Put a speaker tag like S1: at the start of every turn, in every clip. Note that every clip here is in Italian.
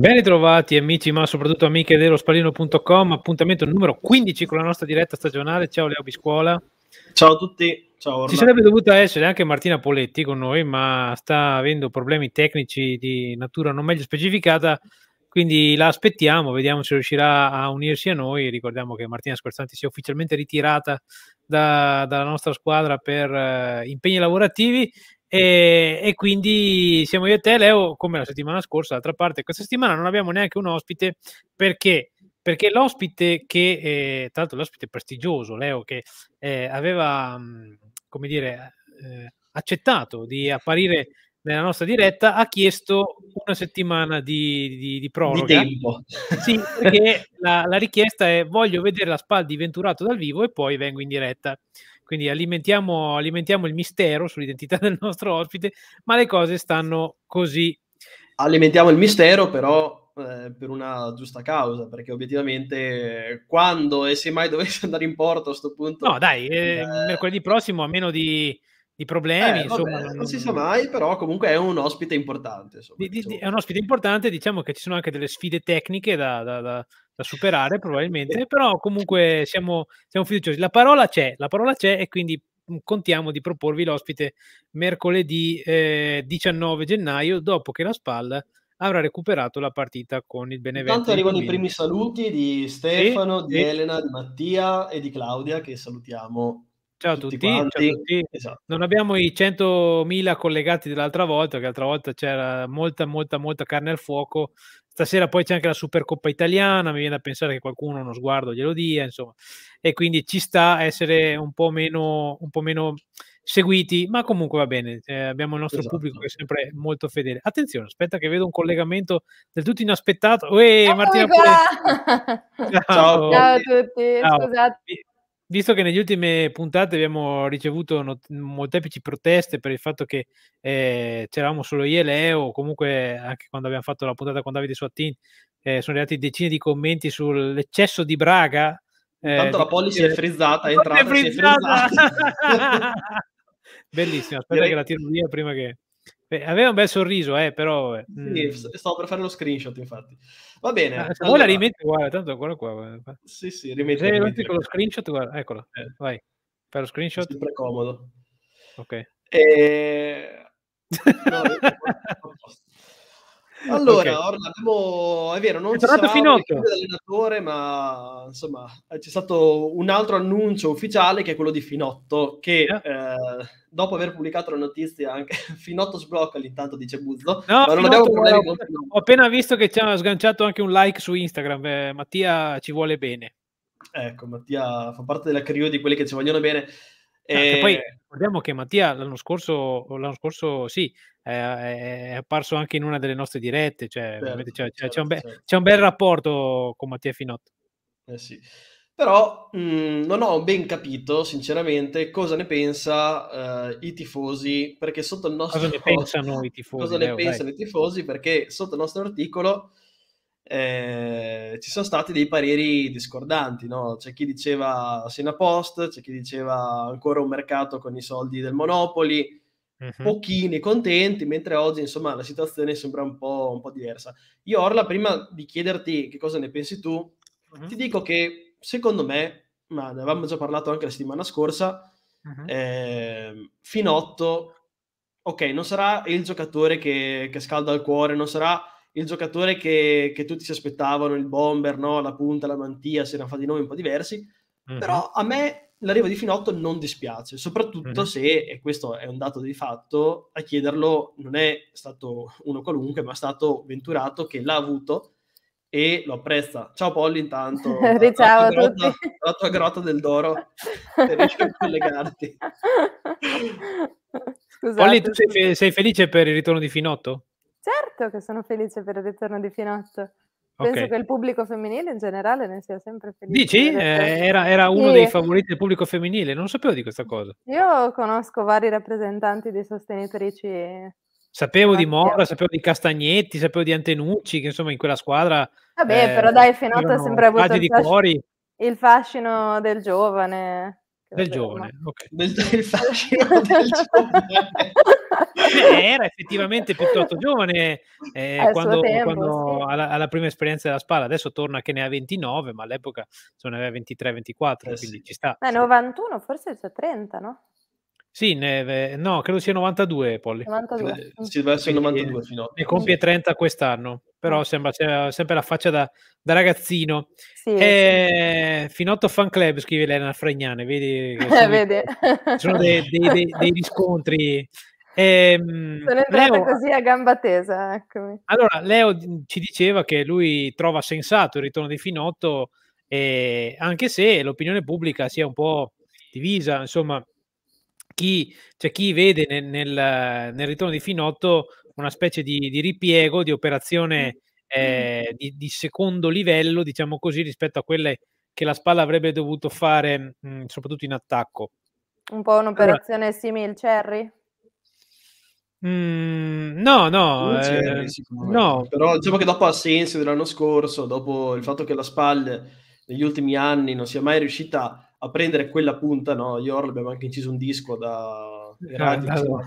S1: Ben ritrovati amici, ma soprattutto amiche dello spallino.com, appuntamento numero 15 con la nostra diretta stagionale. Ciao Leo Biscuola. Ciao a tutti.
S2: Ciao, Orlando. Ci sarebbe
S1: dovuta essere anche Martina Poletti con noi, ma sta avendo problemi tecnici di natura non meglio specificata, quindi la aspettiamo, vediamo se riuscirà a unirsi a noi. Ricordiamo che Martina Squarzanti si è ufficialmente ritirata da, dalla nostra squadra per eh, impegni lavorativi e, e, quindi siamo io e te, Leo, come la settimana scorsa, d'altra parte, questa settimana non abbiamo neanche un ospite perché? Perché l'ospite che, eh, tra l'altro l'ospite prestigioso, Leo, che eh, aveva, mm, come dire, eh, accettato di apparire nella nostra diretta, ha chiesto una settimana di, di, di proroga. Di tempo. Sì, perché la, la richiesta è voglio vedere la SPAL di Venturato dal vivo e poi vengo in diretta. Quindi alimentiamo, alimentiamo il mistero sull'identità del nostro ospite, ma le cose stanno così. Alimentiamo il mistero, però
S2: eh, per una giusta causa, perché obiettivamente quando e se mai dovesse andare in porto a questo punto... No, dai, eh, eh, mercoledì prossimo a meno di, di problemi... Eh, insomma, vabbè, non si sa mai, però comunque è un ospite importante.
S1: Insomma, di, di, diciamo. È un ospite importante, diciamo che ci sono anche delle sfide tecniche da, da, da, da superare probabilmente, però comunque siamo, siamo fiduciosi. La parola c'è, la parola c'è e quindi mm, contiamo di proporvi l'ospite mercoledì eh, 19 gennaio dopo che la Spal avrà recuperato la partita con il Benevento. Intanto arrivano i primi saluti
S2: di Stefano, sì, di sì. Elena, di Mattia e di Claudia che salutiamo Ciao a tutti, ciao a tutti. Esatto.
S1: non abbiamo i 100.000 collegati dell'altra volta, che l'altra volta c'era molta, molta, molta carne al fuoco. Stasera poi c'è anche la Supercoppa italiana, mi viene da pensare che qualcuno uno sguardo glielo dia, insomma. E quindi ci sta a essere un po' meno, un po meno seguiti, ma comunque va bene, eh, abbiamo il nostro esatto. pubblico che è sempre molto fedele. Attenzione, aspetta che vedo un collegamento del tutto inaspettato. Uè, Martina
S2: Ciao. Ciao. a tutti, Ciao. scusate
S1: visto che negli ultime puntate abbiamo ricevuto not- molteplici proteste per il fatto che eh, c'eravamo solo io e Leo, comunque anche quando abbiamo fatto la puntata con Davide Suattin, eh, sono arrivati decine di commenti sull'eccesso di Braga. Eh, Tanto la pollice è frizzata, è entrata, è frizzata. frizzata. Bellissima, aspetta Direi... che la tiro via prima che... Beh, aveva un bel sorriso, eh, però... Eh, sì, mm.
S2: stavo per fare lo screenshot, infatti. Va bene. Ma eh, se allora... vuoi la
S1: rimetti, guarda, tanto quello qua. Guarda. Sì, sì, rimetti. Se rimetti con lo screenshot, guarda, eccolo, eh. vai. Fai lo screenshot. È sempre comodo. Ok. E...
S2: Eh, no, allora, okay. Orla, abbiamo... è vero, non è ci sarà l'allenatore, ma insomma eh, c'è stato un altro annuncio ufficiale che è quello di Finotto, che yeah. eh, dopo aver pubblicato la notizia anche Finotto sblocca l'intanto dice Buzzo. No, ma non abbiamo problemi con
S1: Ho appena visto che ci ha sganciato anche un like su Instagram, eh, Mattia ci vuole bene. Ecco,
S2: Mattia fa parte della crew di quelli che ci vogliono bene. Ah, e... No, poi
S1: ricordiamo che Mattia l'anno scorso, l'anno scorso sì, eh, è, è apparso anche in una delle nostre dirette, cioè, certo, c'è, certo, c'è, un certo, be- certo. c'è, un bel rapporto con Mattia Finotto.
S2: Eh sì. Però mh, mhmm, non ho ben capito, sinceramente, cosa ne pensa uh, i tifosi, perché sotto il nostro... Cosa ne pensano
S1: i tifosi? Cosa ne Leo, eh, oh, pensano
S2: vai. i tifosi? Perché sotto il nostro articolo eh, ci sono stati dei pareri discordanti, no? C'è chi diceva Sena Post, c'è chi diceva ancora un mercato con i soldi del Monopoli, uh-huh. pochini contenti, mentre oggi insomma la situazione sembra un po', un po', diversa. Io Orla, prima di chiederti che cosa ne pensi tu, uh-huh. ti dico che secondo me, ma ne avevamo già parlato anche la settimana scorsa, uh-huh. eh, Finotto, ok, non sarà il giocatore che, che scalda il cuore, non sarà il giocatore che, che tutti si aspettavano, il bomber, no? la punta, la mantia, si erano fatti nomi un po' diversi, mm-hmm. però mhm. a me l'arrivo di Finotto non dispiace, soprattutto mm-hmm. se, e questo è un dato di fatto, a chiederlo non è stato uno qualunque, ma è stato Venturato che l'ha avuto e lo apprezza. Ciao Polly intanto, ciao a tutti. Grotta, la tua grotta del Doro se riesci a collegarti.
S3: Scusate, Polly, tu sei, fe- sei
S1: felice per il ritorno di Finotto?
S3: Certo che sono felice per il ritorno di Finotto. Penso okay. che il pubblico femminile in generale ne sia sempre felice. Dici? Eh, era, era, uno sì. dei
S1: favoriti del pubblico femminile, non sapevo di questa cosa.
S3: Io conosco vari rappresentanti di sostenitrici.
S1: Sapevo di Mora, sapevo di Castagnetti, sapevo di Antenucci, che insomma in quella squadra...
S3: Vabbè, eh, però dai, Finotto ha sempre avuto il fascino, il fascino del giovane.
S1: Del giovane, del, eh, del
S3: fascino
S1: era effettivamente piuttosto giovane eh, quando, tempo, quando sì. alla, alla, prima esperienza della spalla, adesso torna che ne ha 29, ma all'epoca ne aveva 23-24, eh, quindi sì. ci sta. Ma
S3: 91 forse c'è 30, no?
S1: Sì, ne, no, credo sia 92, Polly.
S3: 92.
S1: Sì, deve mm. 92 fino a... Ne compie 30 quest'anno, però mm. sembra sempre la faccia da, da ragazzino. Sì, eh, sì. Finotto Fan Club, scrive Elena Fregnane, vedi? Sono, vede.
S3: sono dei, dei, dei, dei
S1: riscontri. Eh, sono entrata Leo, così
S3: a gamba tesa. Eccomi.
S1: Allora, Leo ci diceva che lui trova sensato il ritorno di Finotto, eh, anche se l'opinione pubblica si è un po' divisa, insomma chi, cioè chi vede nel, nel, nel, ritorno di Finotto una specie di, di ripiego, di operazione eh, di, di, secondo livello, diciamo così, rispetto a quelle che la spalla avrebbe dovuto fare, mh, soprattutto in attacco.
S3: Un po' un'operazione allora, simile, Cherry?
S1: Mm, no, no, eh,
S2: no, però diciamo che dopo Assensio dell'anno scorso, dopo il fatto che la spalla negli ultimi anni non sia mai riuscita a a prendere quella punta, no? Io abbiamo anche inciso un disco da
S1: eh, Radio, eh,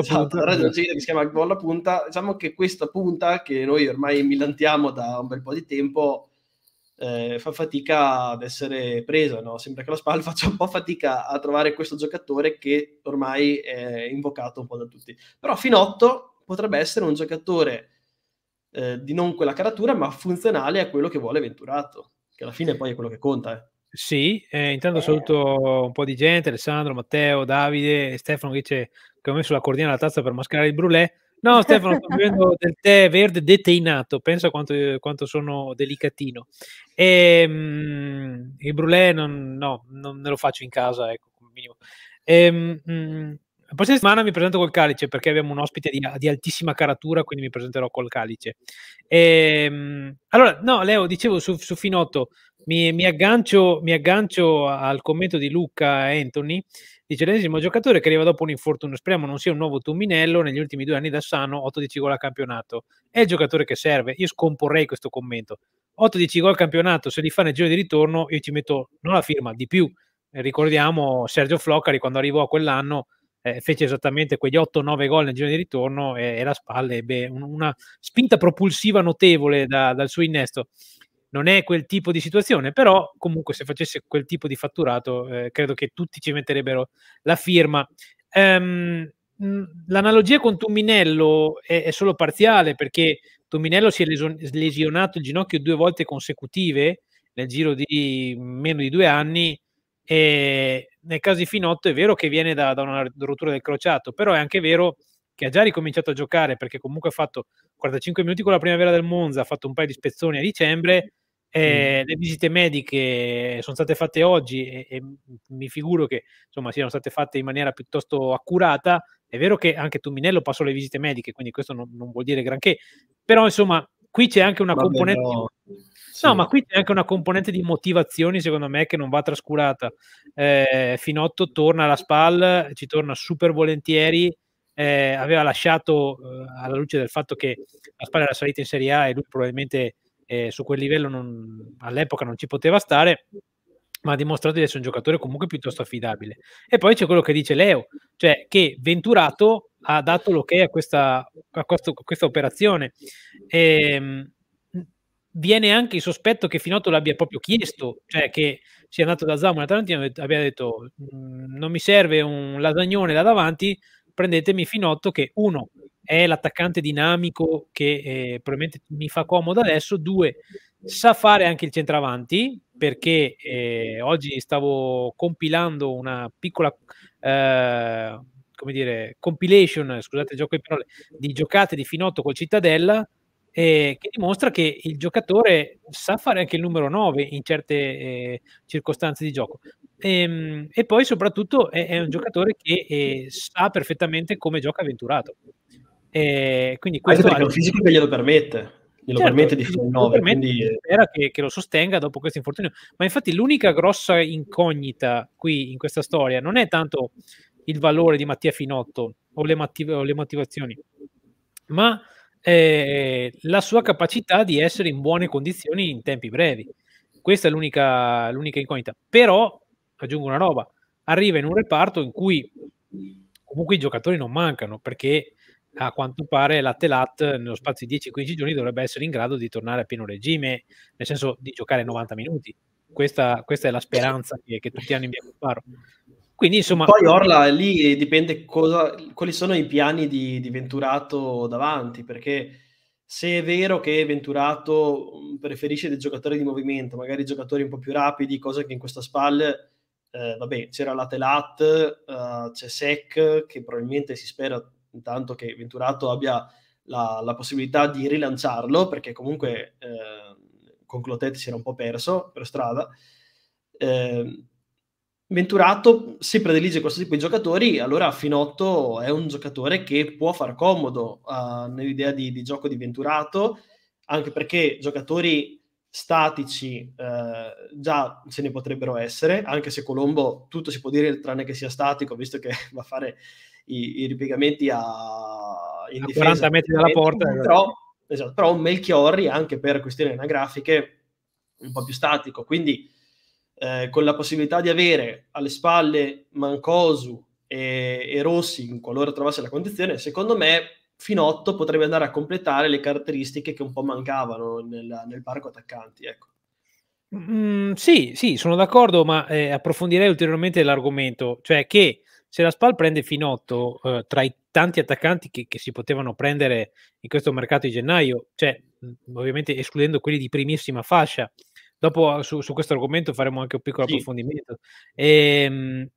S1: esatto,
S2: che si chiama Golla Punta. Diciamo che questa punta, che noi ormai millantiamo da un bel po' di tempo, eh, fa fatica ad essere presa. No? Sembra che la SPAL faccia un po' fatica a trovare questo giocatore che ormai è invocato un po' da tutti. Però Finotto potrebbe essere un giocatore eh, di non quella caratura, ma funzionale a quello che vuole Venturato, che alla fine poi è quello che conta.
S1: Eh. Sì, eh, intanto saluto un po' di gente, Alessandro, Matteo, Davide, Stefano che dice che ho messo la cordina alla tazza per mascherare il brulè. No, Stefano, sto bevendo del tè verde deteinato, pensa quanto, eh, quanto sono delicatino. E, ehm, mh, il brulè non, no, non me lo faccio in casa, ecco, minimo. E, ehm, mh, mm, la prossima settimana mi presento col calice perché abbiamo un ospite di, di altissima caratura, quindi mi presenterò col calice. E, ehm, allora, no, Leo, dicevo su, su Finotto, mi, mi, aggancio, mi, aggancio, al commento di Luca Anthony, dice l'ennesimo giocatore che arriva dopo un infortunio, speriamo non sia un nuovo Tumminello, negli ultimi due anni da Sano, 8-10 gol al campionato. È il giocatore che serve, io scomporrei questo commento. 8-10 gol al campionato, se li fa nel giro di ritorno, io ci metto non la firma, di più. Ricordiamo Sergio Floccari quando arrivò quell'anno eh, fece esattamente quegli 8-9 gol nel giro di ritorno e, e la Spalla ebbe un, una spinta propulsiva notevole da, dal suo innesto. Non è quel tipo di situazione, però comunque se facesse quel tipo di fatturato eh, credo che tutti ci metterebbero la firma. Um, l'analogia con Tumminello è, è, solo parziale perché Tumminello si è lesionato il ginocchio due volte consecutive nel giro di meno di due anni e nel caso di Finotto è vero che viene da, da una rottura del crociato, però è anche vero che ha già ricominciato a giocare perché comunque ha fatto 45 minuti con la primavera del Monza, ha fatto un paio di spezzoni a dicembre. Eh, mm. Le visite mediche sono state fatte oggi e, e, mi figuro che insomma siano state fatte in maniera piuttosto accurata. È vero che anche Tuminello passò le visite mediche, quindi questo non, non vuol dire granché, però insomma qui c'è anche una Vabbè, componente. No. Sì. No, ma qui c'è anche una componente di motivazioni, secondo me, che non va trascurata. Eh, Finotto torna alla SPAL, ci torna super volentieri. Eh, aveva lasciato, eh, alla luce del fatto che la SPAL era salita in Serie A e lui probabilmente eh, su quel livello non, all'epoca non ci poteva stare, ma ha dimostrato di essere un giocatore comunque piuttosto affidabile. E poi c'è quello che dice Leo, cioè che Venturato ha dato l'ok a questa, a questo, a questa operazione. E, ehm, viene anche il sospetto che Finotto l'abbia proprio chiesto, cioè che sia andato da Zamora Tarantino e abbia detto mm, non mi serve un lasagnone da davanti, prendetemi Finotto che uno è l'attaccante dinamico che eh, probabilmente mi fa comodo adesso, due sa fare anche il centravanti perché eh, oggi stavo compilando una piccola eh, come dire, compilation, scusate gioco di parole, di giocate di Finotto col Cittadella eh, che dimostra che il giocatore sa fare anche il numero 9 in certe eh, circostanze di gioco. E, ehm, e poi soprattutto è, è, un giocatore che eh, sa perfettamente come gioca Venturato. quindi questo anche perché ha... un fisico che glielo permette.
S2: Glielo certo, permette di fare il 9. quindi...
S1: Spera che, che, lo sostenga dopo questo infortunio. Ma infatti l'unica grossa incognita qui in questa storia non è tanto il valore di Mattia Finotto o le, motiv- o le motivazioni, ma eh, la sua capacità di essere in buone condizioni in tempi brevi. Questa è l'unica, l'unica incognita. Però, aggiungo una roba, arriva in un reparto in cui comunque i giocatori non mancano perché a quanto pare la Telat nello spazio di 10-15 giorni dovrebbe essere in grado di tornare a pieno regime, nel senso di giocare 90 minuti. Questa, questa è la speranza che, che tutti hanno in via Cuffaro. Quindi, insomma, Poi Orla
S2: lì dipende cosa, quali sono i piani di, di, Venturato davanti, perché se è vero che Venturato preferisce dei giocatori di movimento, magari giocatori un po' più rapidi, cosa che in questa spalle, eh, vabbè, c'era Latelat, Telat, eh, c'è Sec, che probabilmente si spera intanto che Venturato abbia la, la possibilità di rilanciarlo, perché comunque eh, con Clotet si era un po' perso per strada. Eh, Venturato, se predilige questo tipo di giocatori, allora Finotto è un giocatore che può far comodo uh, nell'idea di, di, gioco di Venturato, anche perché giocatori statici uh, già ce ne potrebbero essere, anche se Colombo tutto si può dire tranne che sia statico, visto che va a fare i, i ripiegamenti a, in a difesa, 40 metri dalla porta. Eh. Però, esatto, però un Melchiorri, anche per questioni anagrafiche, un po' più statico, quindi eh, con la possibilità di avere alle spalle Mancosu e, e Rossi, qualora trovasse la condizione, secondo me Finotto potrebbe andare a completare le caratteristiche che un po' mancavano nel, nel parco attaccanti. Ecco.
S1: Mm, sì, sì, sono d'accordo, ma eh, approfondirei ulteriormente l'argomento, cioè che se la SPAL prende Finotto eh, tra i tanti attaccanti che, che, si potevano prendere in questo mercato di gennaio, cioè mm, ovviamente escludendo quelli di primissima fascia, dopo ah, su, su questo argomento faremo anche un piccolo sì. approfondimento. E, ehm,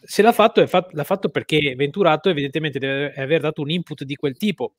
S1: se l'ha fatto, fatto, l'ha fatto perché Venturato evidentemente deve aver dato un input di quel tipo.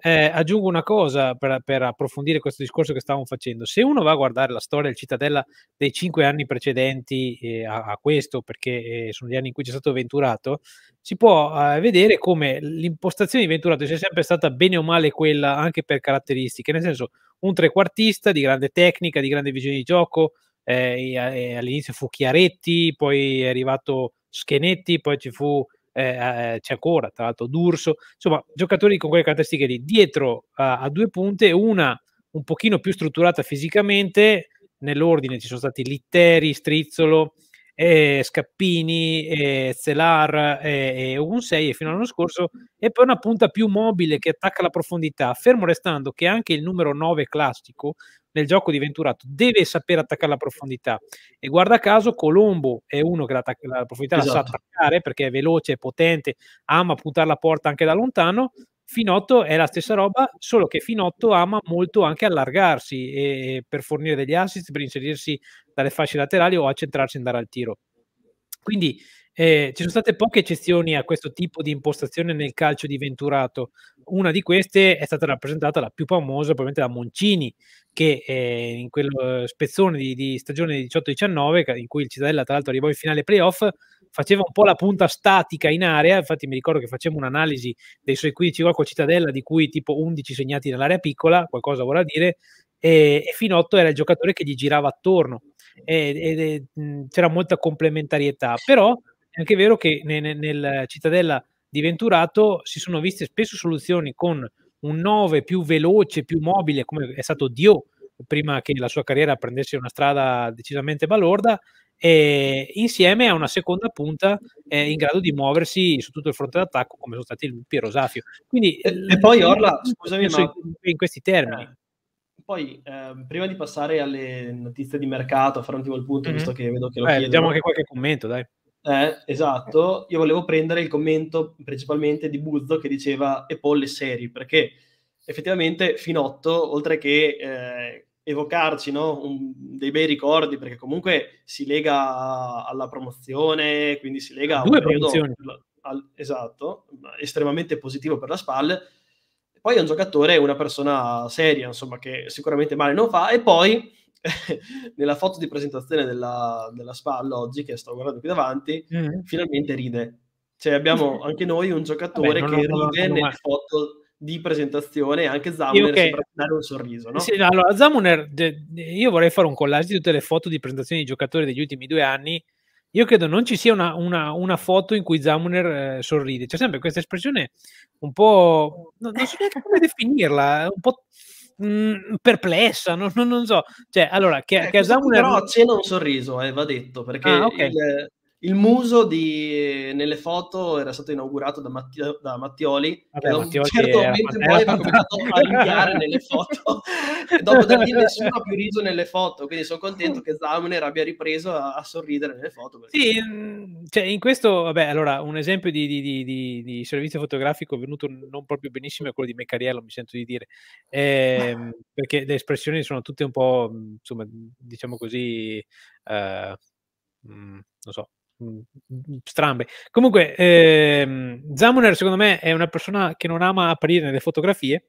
S1: Eh, aggiungo una cosa per, per, approfondire questo discorso che stavamo facendo. Se uno va a guardare la storia del Cittadella dei cinque anni precedenti eh, a, a, questo, perché eh, sono gli anni in cui c'è stato Venturato, si può eh, vedere come l'impostazione di Venturato sia sempre stata bene o male quella anche per caratteristiche, nel senso un trequartista di grande tecnica, di grande visione di gioco. Eh, eh all'inizio fu Chiaretti, poi è arrivato Schenetti, poi ci fu eh, eh, c'è ancora tra l'altro D'Urso, insomma giocatori con quelle caratteristiche lì, dietro a, a due punte, una un pochino più strutturata fisicamente, nell'ordine ci sono stati Litteri, Strizzolo, e Scappini, e Zelar e, e Ogunsei fino all'anno scorso e poi una punta più mobile che attacca la profondità, fermo restando che anche il numero 9 classico nel gioco di Venturato deve sapere attaccare la profondità e guarda caso Colombo è uno che la, profondità esatto. la sa esatto. attaccare perché è veloce, è potente, ama puntare la porta anche da lontano, Finotto è la stessa roba, solo che Finotto ama molto anche allargarsi e, e per fornire degli assist, per inserirsi dalle fasce laterali o a centrarsi e andare al tiro. Quindi eh, ci sono state poche eccezioni a questo tipo di impostazione nel calcio di Venturato. Una di queste è stata rappresentata la più famosa, probabilmente da Moncini, che eh, in quel eh, spezzone di, di stagione 18-19, in cui il Cittadella tra l'altro arrivò in finale playoff, faceva un po' la punta statica in area. Infatti, mi ricordo che facevamo un'analisi dei suoi 15 gol con Cittadella, di cui tipo 11 segnati nell'area piccola, qualcosa vorrà dire, e, e Finotto era il giocatore che gli girava attorno e, e, c'era molta complementarietà, però è anche vero che ne, ne, nel Cittadella di Venturato si sono viste spesso soluzioni con un 9 più veloce, più mobile, come è stato Dio prima che la sua carriera prendesse una strada decisamente balorda, e insieme a una seconda punta eh, in grado di muoversi su tutto il fronte d'attacco come sono stati Lupi e Quindi, e, l- e poi Orla, scusami, ma... in questi termini.
S2: Poi, eh, prima di passare alle notizie di mercato, fare un attimo il punto, mm-hmm. visto che vedo che lo eh, chiedono. anche qualche commento, dai. Eh, esatto, io volevo prendere il commento principalmente di Buzzo che diceva e poi le serie, perché effettivamente Finotto, oltre che eh, evocarci no, un, dei bei ricordi, perché comunque si lega alla promozione, quindi si lega a Due periodo... Al, esatto, estremamente positivo per la spalle poi è un giocatore, una persona seria, insomma, che sicuramente male non fa. E poi, nella foto di presentazione della, della Spalla oggi, che sto guardando qui davanti, mm. finalmente ride. Cioè abbiamo anche noi un giocatore Vabbè, che ride nelle foto di presentazione anche Zamuner okay. sembra dare un sorriso. No? Sì,
S1: allora Zamuner, io vorrei fare un collage di tutte le foto di presentazione di giocatori degli ultimi due anni io credo non ci sia una, una, una foto in cui Zamuner eh, sorride. C'è sempre questa espressione un po'... non, non so neanche come definirla, un po' mh, mm, perplessa, non, non, so. Cioè, allora, che, eh, che
S2: Zamuner... Però c'è un sorriso, eh, va detto, perché ah, okay. il, il muso di, nelle foto era stato inaugurato da, Matti, da Mattioli, Vabbè, che da un Mattioli certo momento in poi ha cominciato a rinviare nelle foto. dopo da lì nessuno ha più riso nelle foto, quindi sono contento che Zamner abbia ripreso a, a sorridere nelle foto. Perché...
S1: Sì, mm, cioè in questo, vabbè, allora, un esempio di, di, di, di, servizio fotografico venuto non proprio benissimo è quello di Meccariello, mi sento di dire, eh, perché le espressioni sono tutte un po', mm, insomma, diciamo così... Eh, mm, non so, Mm, strambe. Comunque, ehm, Zamoner, secondo me, è una persona che non ama apparire nelle fotografie,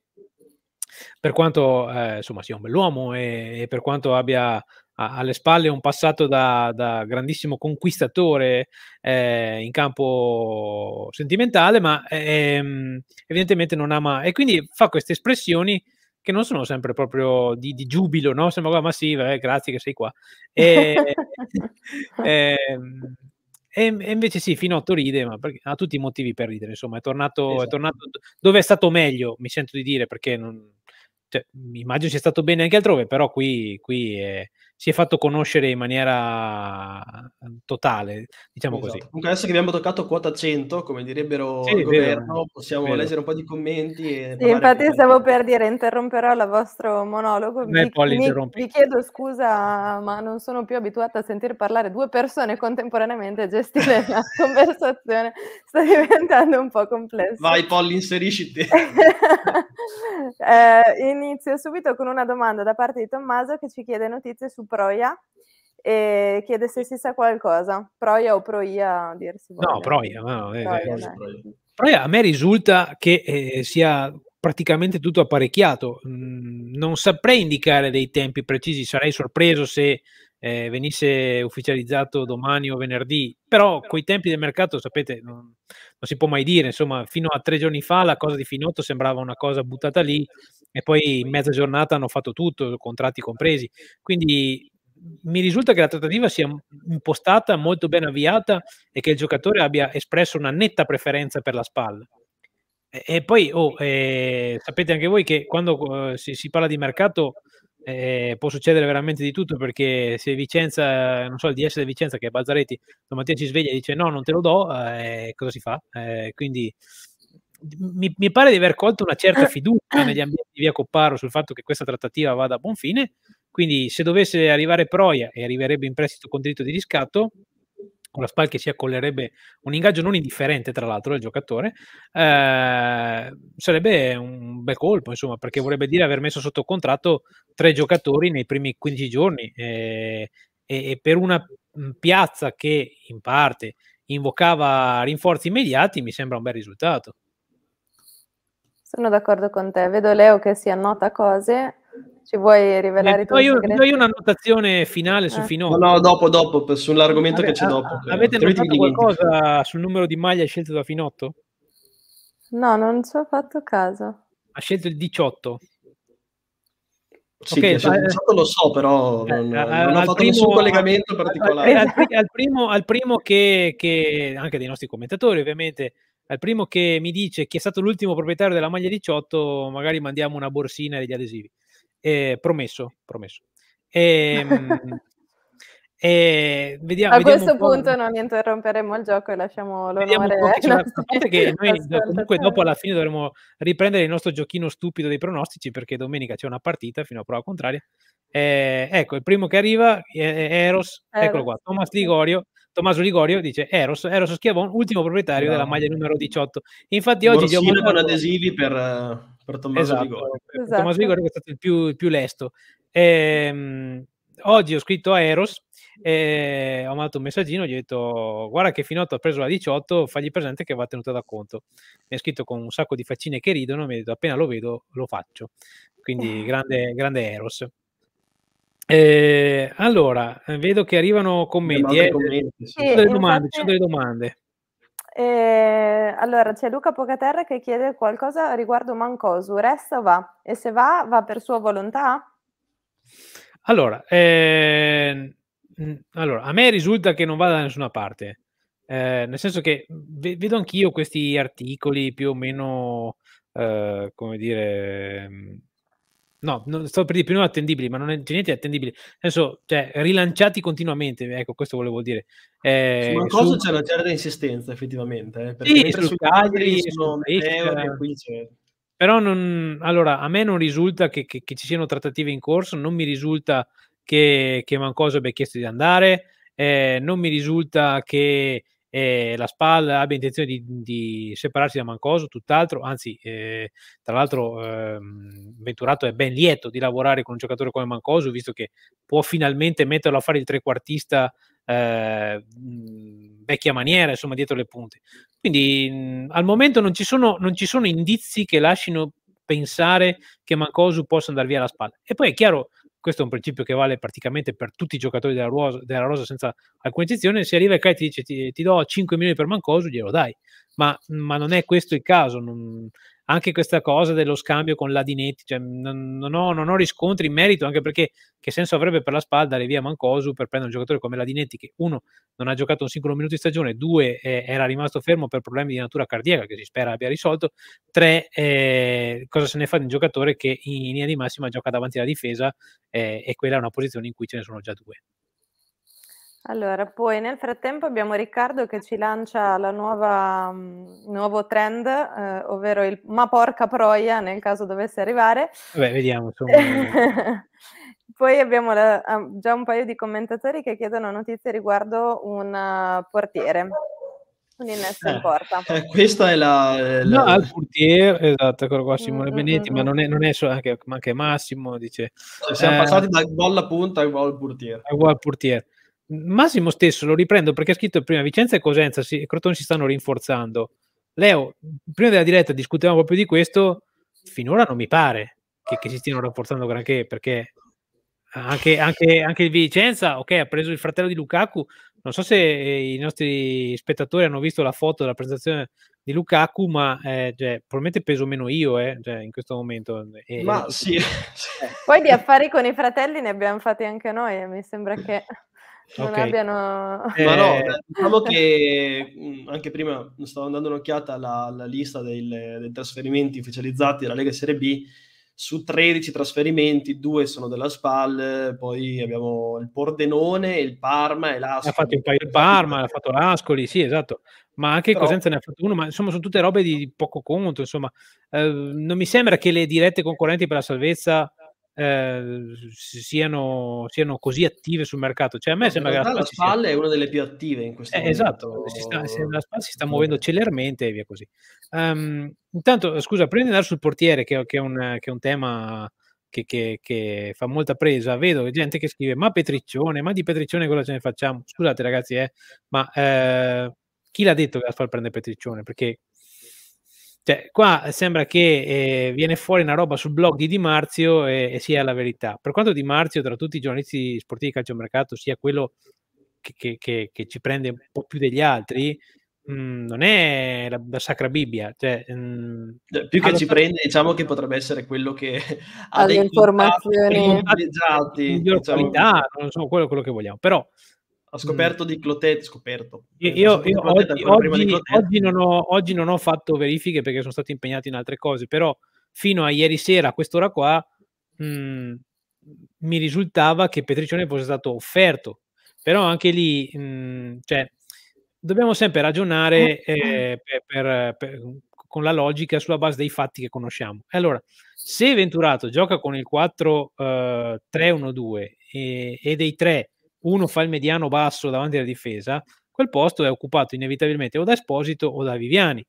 S1: per quanto eh, insomma sia un bell'uomo e, e per quanto abbia alle spalle un passato da, da grandissimo conquistatore eh, in campo sentimentale, ma ehm, evidentemente non ama e quindi fa queste espressioni che non sono sempre proprio di, di giubilo, no? Sembra, oh, ma sì, vabbè, grazie che sei qua. E, eh, e, e invece sì, Finotto ride, ma perché, ha tutti i motivi per ridere, insomma, è tornato, esatto. è tornato dove è stato meglio, mi sento di dire, perché non, cioè, immagino sia stato bene anche altrove, però qui, qui è, si è fatto conoscere in maniera ehm, totale, diciamo esatto. così. Comunque adesso che abbiamo toccato
S2: quota 100, come direbbero sì, il governo, possiamo vero. leggere un po' di commenti. E sì, infatti di...
S3: stavo per dire, interromperò il vostro monologo. Vi, mi, vi chiedo scusa, ma non sono più abituata a sentire parlare due persone contemporaneamente e gestire la conversazione. Sta diventando un po' complesso.
S2: Vai Polly, inserisci eh,
S3: inizio subito con una domanda da parte di Tommaso che ci chiede notizie su Proia e chiede se si sa qualcosa. Proia o Proia a No, Proia.
S1: No, eh, proia, eh, proia. proia, a me risulta che eh, sia praticamente tutto apparecchiato. Mm, non saprei indicare dei tempi precisi, sarei sorpreso se eh, venisse ufficializzato domani o venerdì, però coi tempi del mercato, sapete, non, non, si può mai dire, insomma, fino a tre giorni fa la cosa di Finotto sembrava una cosa buttata lì e poi in mezza giornata hanno fatto tutto, contratti compresi, quindi mi risulta che la trattativa sia impostata molto ben avviata e che il giocatore abbia espresso una netta preferenza per la spalla. E, e poi oh, eh, sapete anche voi che quando eh, si, si, parla di mercato eh, può succedere veramente di tutto perché se Vicenza, non so, il DS di Vicenza che è Bazzaretti, domattina ci sveglia e dice no, non te lo do, eh, cosa si fa? Eh, quindi mi, mi, pare di aver colto una certa ah. fiducia negli ambienti di via Copparo sul fatto che questa trattativa vada a buon fine quindi se dovesse arrivare Proia e arriverebbe in prestito con diritto di riscatto, con la SPAL che si accollerebbe un ingaggio non indifferente tra l'altro del giocatore, eh, sarebbe un bel colpo insomma perché vorrebbe dire aver messo sotto contratto tre giocatori nei primi 15 giorni eh, e, e, per una mm, piazza che in parte invocava rinforzi immediati mi sembra un bel risultato.
S3: Sono d'accordo con te, vedo Leo che si annota cose ci vuoi eh, rivelare eh, tu? Io, io
S1: un'annotazione finale su eh. Finocchio. No, no, dopo, dopo, sull'argomento Vabbè, che c'è dopo. Avete notato qualcosa sul numero di maglie scelto da Finotto?
S3: No, non ci ho fatto caso.
S1: Ha scelto il 18. Sì, okay, cioè, eh, lo so,
S2: però eh, non, eh, non ho fatto primo, nessun collegamento particolare. Eh, al,
S1: al, primo, al primo che, che, anche dei nostri commentatori ovviamente, al primo che mi dice chi è stato l'ultimo proprietario della maglia 18, magari mandiamo una borsina degli adesivi. Eh, promesso, promesso. E, ehm, e eh, vediamo, a vediamo questo punto
S3: non interromperemo il gioco e lasciamo l'onore. a parte che noi comunque dopo alla
S1: fine dovremo riprendere il nostro giochino stupido dei pronostici perché domenica c'è una partita fino a prova contraria. Eh, ecco, il primo che arriva è eh, Eros, eh, Eros. eccolo qua, Thomas Ligorio Tommaso Ligorio dice Eros, Eros Schiavon, ultimo proprietario no. della maglia numero 18. Infatti oggi Borsina gli con adesivi per, per Tommaso esatto, Ligorio. esatto. Tommaso Ligorio è stato il più, il più lesto. Ehm, oggi ho scritto a Eros e eh, ho mandato un messaggino, gli ho detto guarda che Finotto ha preso la 18, fagli presente che va tenuta da conto. Mi ha scritto con un sacco di faccine che ridono, mi ha detto appena lo vedo lo faccio. Quindi ah. grande, grande Eros. Eh, allora, eh, vedo che arrivano commenti. Eh. commenti sì. Ci, sono infatti, domande, ci sono delle domande.
S3: Eh, allora, c'è Luca Pocaterra che chiede qualcosa riguardo Mancosu. Resta o va? E se va, va per sua volontà?
S1: Allora, ehm, allora a me risulta che non vada da nessuna parte. Eh, nel senso che vedo anch'io questi articoli più o meno, eh, come dire mm, No, non, sto per dire più non attendibili, ma non è cioè, niente attendibili. Adesso, cioè, rilanciati continuamente, eh, ecco, questo volevo dire. Eh, su cosa su... c'è una certa
S2: insistenza, effettivamente.
S1: Eh, sì, su Cagliari, qui c'è. Però non, allora, a me non risulta che, che, che, ci siano trattative in corso, non mi risulta che, che Mancoso abbia chiesto di andare, eh, non mi risulta che eh, la SPAL abbia intenzione di, di, separarsi da Mancoso, tutt'altro, anzi eh, tra l'altro eh, Venturato è ben lieto di lavorare con un giocatore come Mancoso, visto che può finalmente metterlo a fare il trequartista eh, vecchia maniera, insomma dietro le punte. Quindi mh, al momento non ci, sono, non ci sono indizi che lasciano pensare che Mancoso possa andare via la SPAL. E poi è chiaro, questo è un principio che vale praticamente per tutti i giocatori della Rosa, della rosa senza alcuna eccezione, se arriva il Kai e ti dice ti, ti, do 5 milioni per Mancosu, glielo dai, ma, ma, non è questo il caso, non, anche questa cosa dello scambio con Ladinetti, cioè, non, non, ho, non, ho, riscontri in merito, anche perché che senso avrebbe per la spalla dare via Mancosu per prendere un giocatore come Ladinetti, che uno non ha giocato un singolo minuto di stagione, due eh, era rimasto fermo per problemi di natura cardiaca che si spera abbia risolto, tre eh, cosa se ne fa di un giocatore che in linea di massima gioca davanti alla difesa eh, e quella è una posizione in cui ce ne sono già due.
S3: Allora, poi nel frattempo abbiamo Riccardo che ci lancia la nuova, um, nuovo trend, eh, ovvero il ma porca proia nel caso dovesse arrivare. Beh, vediamo. Poi abbiamo la, ah, già un paio di commentatori che chiedono notizie riguardo un eh, portiere. Un innesto eh, in porta. Eh,
S1: questa è la... Eh, la... No, al portiere, esatto, quello qua Simone mm-hmm. Benetti, mm, ma mm. non è, non è solo, anche, anche, Massimo dice... Cioè, siamo eh, passati dal
S2: gol alla punta al gol portiere.
S1: Al gol portiere. Massimo stesso lo riprendo perché ha scritto prima Vicenza e Cosenza si, e Crotone si stanno rinforzando. Leo, prima della diretta discutevamo proprio di questo, finora non mi pare che, che si stiano rafforzando granché perché anche, anche, anche, il Vicenza ok, ha preso il fratello di Lukaku, non so se eh, i nostri spettatori hanno visto la foto della presentazione di Lukaku, ma eh, cioè, probabilmente peso meno io eh, cioè, in questo momento. E, ma sì.
S3: Poi di affari con i fratelli ne abbiamo fatti anche noi, mi sembra che... Okay. Abbiano... Eh, ma no, eh, diciamo
S2: che mm, anche prima stavo dando un'occhiata alla, alla lista dei, dei trasferimenti ufficializzati della Lega Serie B. Su 13 trasferimenti, due sono della SPAL, poi abbiamo il Pordenone, il Parma e l'Ascoli. Ha fatto il, pa-
S1: Parma, ha fatto l'Ascoli, sì, esatto. Ma anche Però... Cosenza ne ha fatto uno, ma insomma sono tutte robe di poco conto, insomma. Eh, non mi sembra che le dirette concorrenti per la salvezza eh, siano, siano, così attive sul mercato. Cioè, a me sembra che la, la SPAL sia... è una
S2: delle più attive in questo eh, esatto, momento. Esatto, si sta, la SPAL
S1: si sta muovendo celermente e via così. Um, intanto, scusa, prima di andare sul portiere, che, che, è, un, che è, un, tema che, che, fa molta presa, vedo gente che scrive, ma Petriccione, ma di Petriccione cosa ce ne facciamo? Scusate ragazzi, eh, ma eh, chi l'ha detto che la SPAL prende Petriccione? Perché cioè, qua sembra che eh, viene fuori una roba sul blog di Di Marzio e, e, sia la verità. Per quanto Di Marzio, tra tutti i giornalisti sportivi di calcio mercato, sia quello che, che, che, che, ci prende un po' più degli altri, mh, mm, non è la, la, sacra Bibbia. Cioè, mh, mm, cioè, più
S2: che ci prende, diciamo che potrebbe essere quello che ha le informazioni miglior diciamo. qualità, non so, quello, quello che vogliamo. Però ha scoperto mm. di Clotet, scoperto. Io, eh, io oggi, oggi,
S1: oggi, non ho, oggi, non ho, fatto verifiche perché sono stato impegnato in altre cose, però fino a ieri sera, a quest'ora qua, mh, mm, mi risultava che Petricione fosse stato offerto, però anche lì, mh, mm, cioè, dobbiamo sempre ragionare eh, per, per, per, con la logica sulla base dei fatti che conosciamo. Allora, se Venturato gioca con il 4-3-1-2 eh, eh, e, e dei 3 uno fa il mediano basso davanti alla difesa, quel posto è occupato inevitabilmente o da Esposito o da Viviani.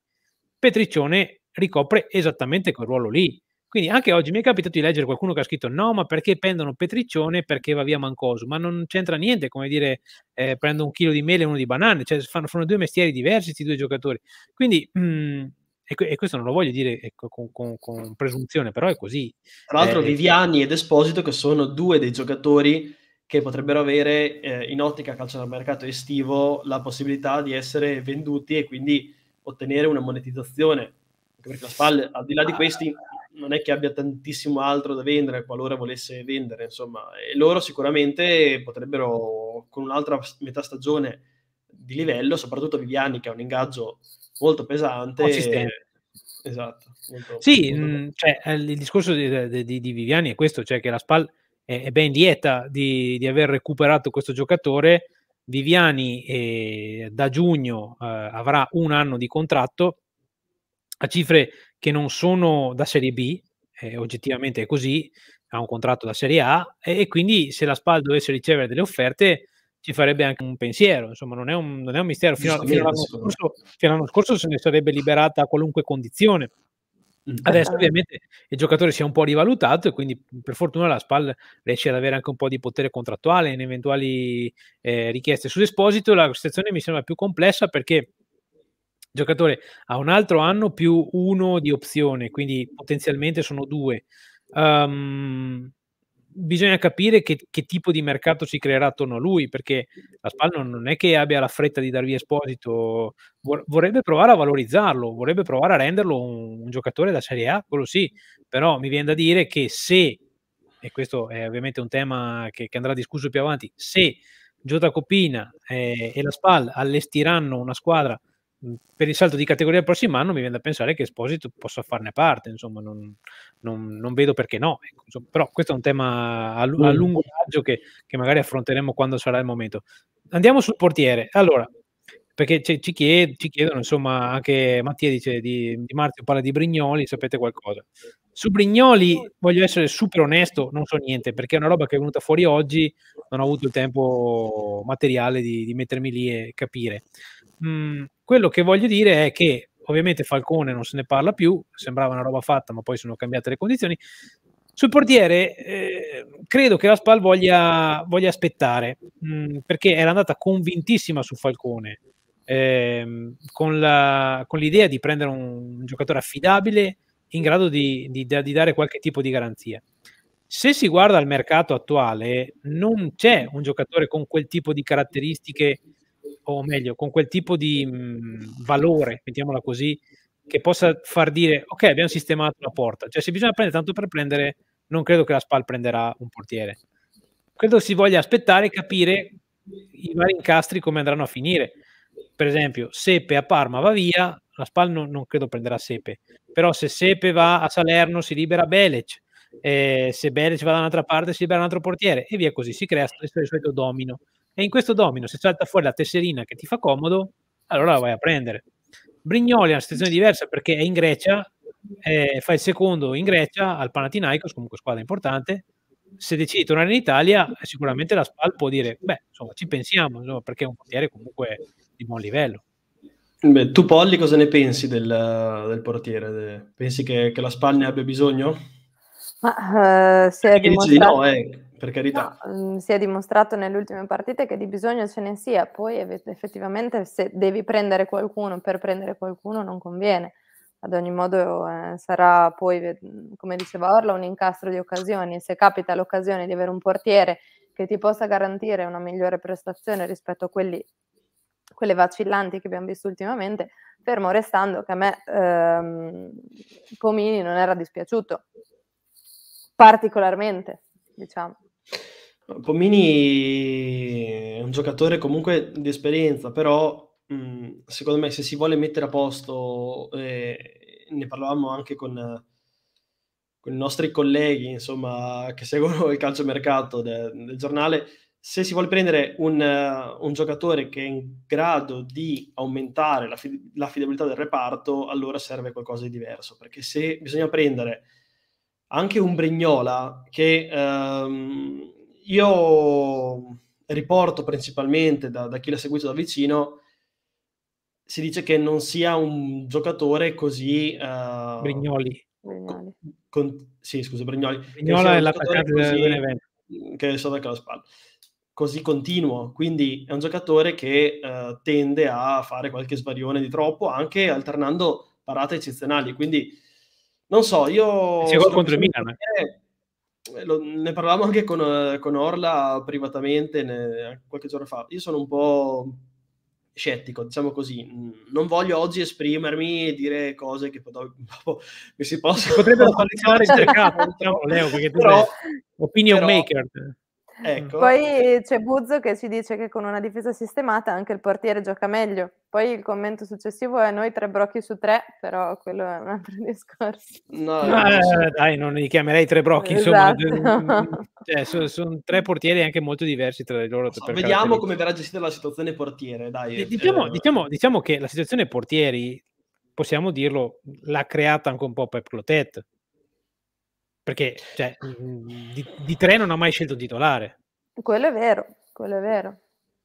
S1: Petriccione ricopre esattamente quel ruolo lì. Quindi anche oggi mi è capitato di leggere qualcuno che ha scritto no, ma perché prendono Petriccione perché va via Mancoso? Ma non c'entra niente, come dire, eh, prendo un chilo di mele e uno di banane, cioè fanno, fanno due mestieri diversi questi due giocatori. Quindi, mh, mm, e, e, questo non lo voglio dire ecco, con, con, con presunzione, però è così.
S2: Tra l'altro eh, Viviani ed Esposito che sono due dei giocatori che potrebbero avere eh, in ottica al mercato estivo la possibilità di essere venduti e quindi ottenere una monetizzazione.
S1: perché la SPAL, al di là di questi, non è
S2: che abbia tantissimo altro da vendere qualora volesse vendere, insomma, e loro sicuramente potrebbero con un'altra metà stagione di livello, soprattutto Viviani che ha un ingaggio molto pesante. Consistente. Esatto. Molto,
S1: sì, molto mh, cioè, eh, il discorso di, di, di, Viviani è questo, cioè che la SPAL è ben lieta di, di aver recuperato questo giocatore. Viviani eh, da giugno eh, avrà un anno di contratto a cifre che non sono da Serie B, eh, oggettivamente è così, ha un contratto da Serie A e, quindi se la SPAL dovesse ricevere delle offerte ci farebbe anche un pensiero, insomma non è un, non è un mistero, fino, a, fino, all'anno scorso, fino all'anno scorso se ne sarebbe liberata a qualunque condizione Mm. Adesso ovviamente il giocatore si è un po' rivalutato e quindi mhmm, per fortuna la SPAL riesce ad avere anche un po' di potere contrattuale in eventuali eh, richieste. Sull'Esposito la situazione mi sembra più complessa perché il giocatore ha un altro anno più uno di opzione, quindi potenzialmente sono due. Um, bisogna capire che, che, tipo di mercato si creerà attorno a lui, perché la Spal non, è che abbia la fretta di darvi Esposito, vorrebbe provare a valorizzarlo, vorrebbe provare a renderlo un, un giocatore da Serie A, quello sì, però mi viene da dire che se, e questo è ovviamente un tema che, che andrà discusso più avanti, se Giota Copina eh, e la Spal allestiranno una squadra Mhmm, per il salto di categoria del prossimo anno mi viene da pensare che Esposito possa farne parte, insomma, non, non, non vedo perché no. Ecco, insomma, però questo è un tema a, a mm. lungo raggio che, che, magari affronteremo quando sarà il momento. Andiamo sul portiere. Allora, perché ci, ci, chied, ci chiedono, insomma, anche Mattia dice di, di Marzio parla di Brignoli, sapete qualcosa. Su Brignoli voglio essere super onesto, non so niente, perché è una roba che è venuta fuori oggi, non ho avuto il tempo materiale di, di mettermi lì e capire mh, quello che voglio dire è che ovviamente Falcone non se ne parla più, sembrava una roba fatta, ma poi sono cambiate le condizioni. Sul portiere eh, credo che la Spal voglia, voglia aspettare, mh, perché era andata convintissima su Falcone, eh, con, la, con, l'idea di prendere un, un giocatore affidabile in grado di, di, di dare qualche tipo di garanzia. Se si guarda al mercato attuale, non c'è un giocatore con quel tipo di caratteristiche o meglio, con quel tipo di mh, mhmm, valore, mettiamola così, che possa far dire ok, abbiamo sistemato la porta. Cioè, se bisogna prendere tanto per prendere, non credo che la SPAL prenderà un portiere. Credo si voglia aspettare e capire i vari incastri come andranno a finire. Per esempio, Sepe a Parma va via, la SPAL non, non credo prenderà Sepe, però se Sepe va a Salerno si libera Belec, eh, se Belec va da un'altra parte si libera un altro portiere e via così, si crea il solito domino. E in questo domino, se salta fuori la tesserina che ti fa comodo, allora la vai a prendere. Brignoli è una situazione diversa perché è in Grecia, eh, fa il secondo in Grecia al Panathinaikos, comunque squadra importante. Se decidi di tornare in Italia, sicuramente la SPAL può dire: Beh, insomma, ci pensiamo, insomma, perché è un portiere comunque di buon livello.
S2: Beh, tu, Polli, cosa ne pensi del, del portiere? Pensi che, che, la SPAL ne abbia bisogno?
S3: Ma, uh, se è dimostrato... no, eh per carità. No, mm, si è dimostrato nelle ultime partite che di bisogno ce ne sia, poi effettivamente se devi prendere qualcuno per prendere qualcuno non conviene. Ad ogni modo eh, sarà poi, mm, come diceva Orla, un incastro di occasioni. Se capita l'occasione di avere un portiere che ti possa garantire una migliore prestazione rispetto a quelli, quelle vacillanti che abbiamo visto ultimamente, fermo restando che a me ehm, Pomini non era dispiaciuto particolarmente, diciamo.
S2: Pomini è un giocatore comunque di esperienza, però mh, secondo me se si vuole mettere a posto, eh, ne parlavamo anche con, con, i nostri colleghi insomma, che seguono il calciomercato de, del giornale, se si vuole prendere un, uh, un, giocatore che è in grado di aumentare la, fid- la fidabilità del reparto, allora serve qualcosa di diverso, perché se bisogna prendere anche un Brignola che... Um, io riporto principalmente da, da chi l'ha seguito da vicino, si dice che non sia un giocatore così... Uh, Brignoli. Con, con, sì, scusa, Brignoli. Brignola è l'attaccante del Benevento. Che è stato anche alla spalla. Così continuo, quindi è un giocatore che uh, tende a fare qualche sbarione di troppo, anche alternando parate eccezionali. Quindi, non so, io... Se gol contro il Milan. Dire, eh, lo, ne parlavamo anche con, eh, con Orla privatamente ne, qualche giorno fa. Io sono un po' scettico, diciamo così. Mm, non voglio oggi esprimermi e dire cose che poi dopo mi si possono... Potrebbero fare il mercato,
S3: diciamo, Leo, perché tu però,
S1: opinion però, maker.
S3: Ecco. Poi c'è Buzzo che ci dice che con una difesa sistemata anche il portiere gioca meglio. Poi il commento successivo è noi tre brocchi su tre, però quello è un altro discorso. No, no eh,
S1: eh, dai, non li chiamerei tre brocchi, esatto. insomma. Mm, cioè, sono, sono, tre portieri anche molto diversi tra di loro. So, vediamo come
S2: verrà gestita la situazione portiere, dai. Eh, eh, diciamo, eh,
S1: diciamo, diciamo che la situazione portieri, possiamo dirlo, l'ha creata anche un po' Pep Clotet perché cioè, mhmm, di, di, tre non ha mai scelto titolare.
S3: Quello è vero, quello è vero.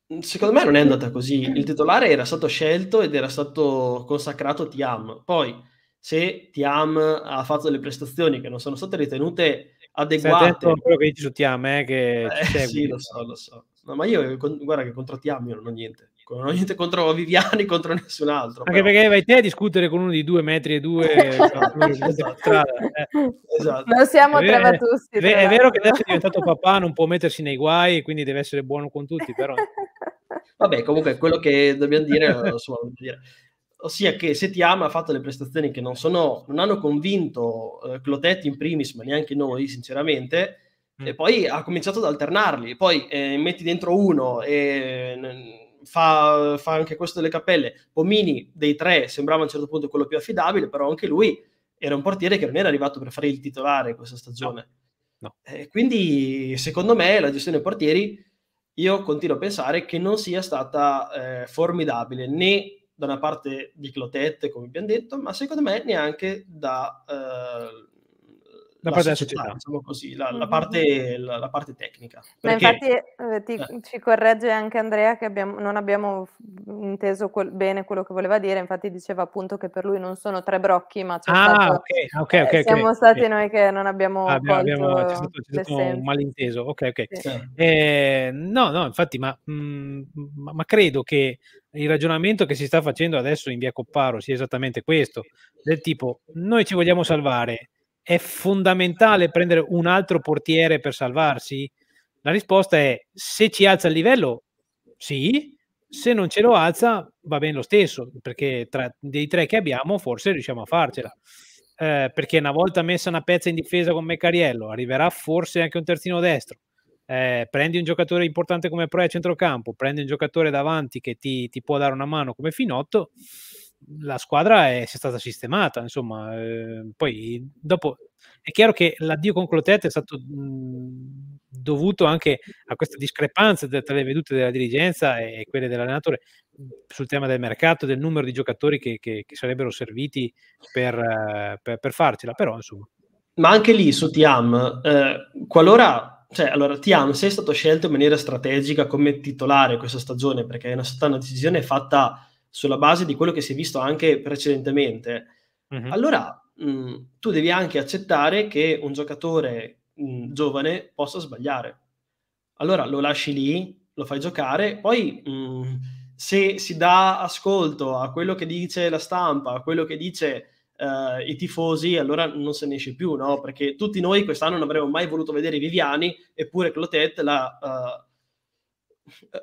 S2: Mhmm, secondo me non è andata così. Il titolare era stato scelto ed era stato consacrato Tiam. Poi, se Tiam ha fatto delle prestazioni che non sono state ritenute adeguate... Sì,
S1: quello che dici su Tiam, eh, che eh, Sì, lo so, lo so.
S2: No, ma io, guarda che contro Tiam io non ho niente. Ecco, non ho niente contro Viviani, contro nessun altro. Anche però. perché
S1: vai te a discutere con uno di due metri e due cioè, esatto. Eh. Esatto. Non siamo è vero, È, vero, è vero che adesso è diventato papà, non può mettersi nei guai, quindi deve essere buono con tutti, però... Vabbè, comunque quello che dobbiamo dire, insomma, dobbiamo dire ossia che
S2: se ti ama ha fatto le prestazioni che non, sono, non hanno convinto eh, Clotetti in primis, ma neanche noi sinceramente, mm. e poi ha cominciato ad alternarli, poi eh, metti dentro uno e fa, fa, anche questo delle cappelle. Pomini dei tre sembrava a un certo punto quello più affidabile, però anche lui era un portiere che non era arrivato per fare il titolare questa stagione. No. No. Eh, quindi secondo me la gestione dei portieri, io continuo a pensare che non sia stata eh, formidabile né da una parte di Clotette, come abbiamo detto, ma secondo me neanche da, eh, la, parte società, società. Diciamo così, la, mm-hmm. la, parte, la, parte, tecnica. Perché... infatti
S3: eh, ti, eh. ci corregge anche Andrea che abbiamo, non abbiamo inteso quel, bene quello che voleva dire, infatti diceva appunto che per lui non sono tre brocchi, ma c'è ah, stato, okay,
S1: eh, okay, okay, eh, siamo stati
S3: noi che non abbiamo, ah, abbiamo, abbiamo c'è stato, c'è stato un
S1: malinteso. Ok, ok. Sì. Eh, no, no, infatti, ma, mh, mm, ma, ma credo che il ragionamento che si sta facendo adesso in via Copparo sia esattamente questo, del tipo noi ci vogliamo salvare, è fondamentale prendere un altro portiere per salvarsi? La risposta è se ci alza il livello, sì, se non ce lo alza va bene lo stesso, perché tra dei tre che abbiamo forse riusciamo a farcela. Eh, perché una volta messa una pezza in difesa con Meccariello, arriverà forse anche un terzino destro. Eh, prendi un giocatore importante come Proia a centrocampo, prendi un giocatore davanti che ti, ti può dare una mano come Finotto la squadra è, sia stata sistemata, insomma, eh, poi dopo è chiaro che l'addio con Clotet è stato mh, mhmm, dovuto anche a questa discrepanza tra le vedute della dirigenza e quelle dell'allenatore mhmm, sul tema del mercato, del numero di giocatori che, che, che sarebbero serviti per, per, per, farcela, però insomma.
S2: Ma anche lì su Tiam, eh, qualora cioè, allora, Tiam, sei stato scelto in maniera strategica come titolare questa stagione, perché è stata una decisione fatta sulla base di quello che si è visto anche precedentemente, mm-hmm. allora mh, tu devi anche accettare che un giocatore mh, giovane possa sbagliare. Allora lo lasci lì, lo fai giocare, poi mh, se si dà ascolto a quello che dice la stampa, a quello che dice Uh, i tifosi, allora non se ne esce più, no? Perché tutti noi quest'anno non avremmo mai voluto vedere Viviani, eppure Clotet l'ha uh,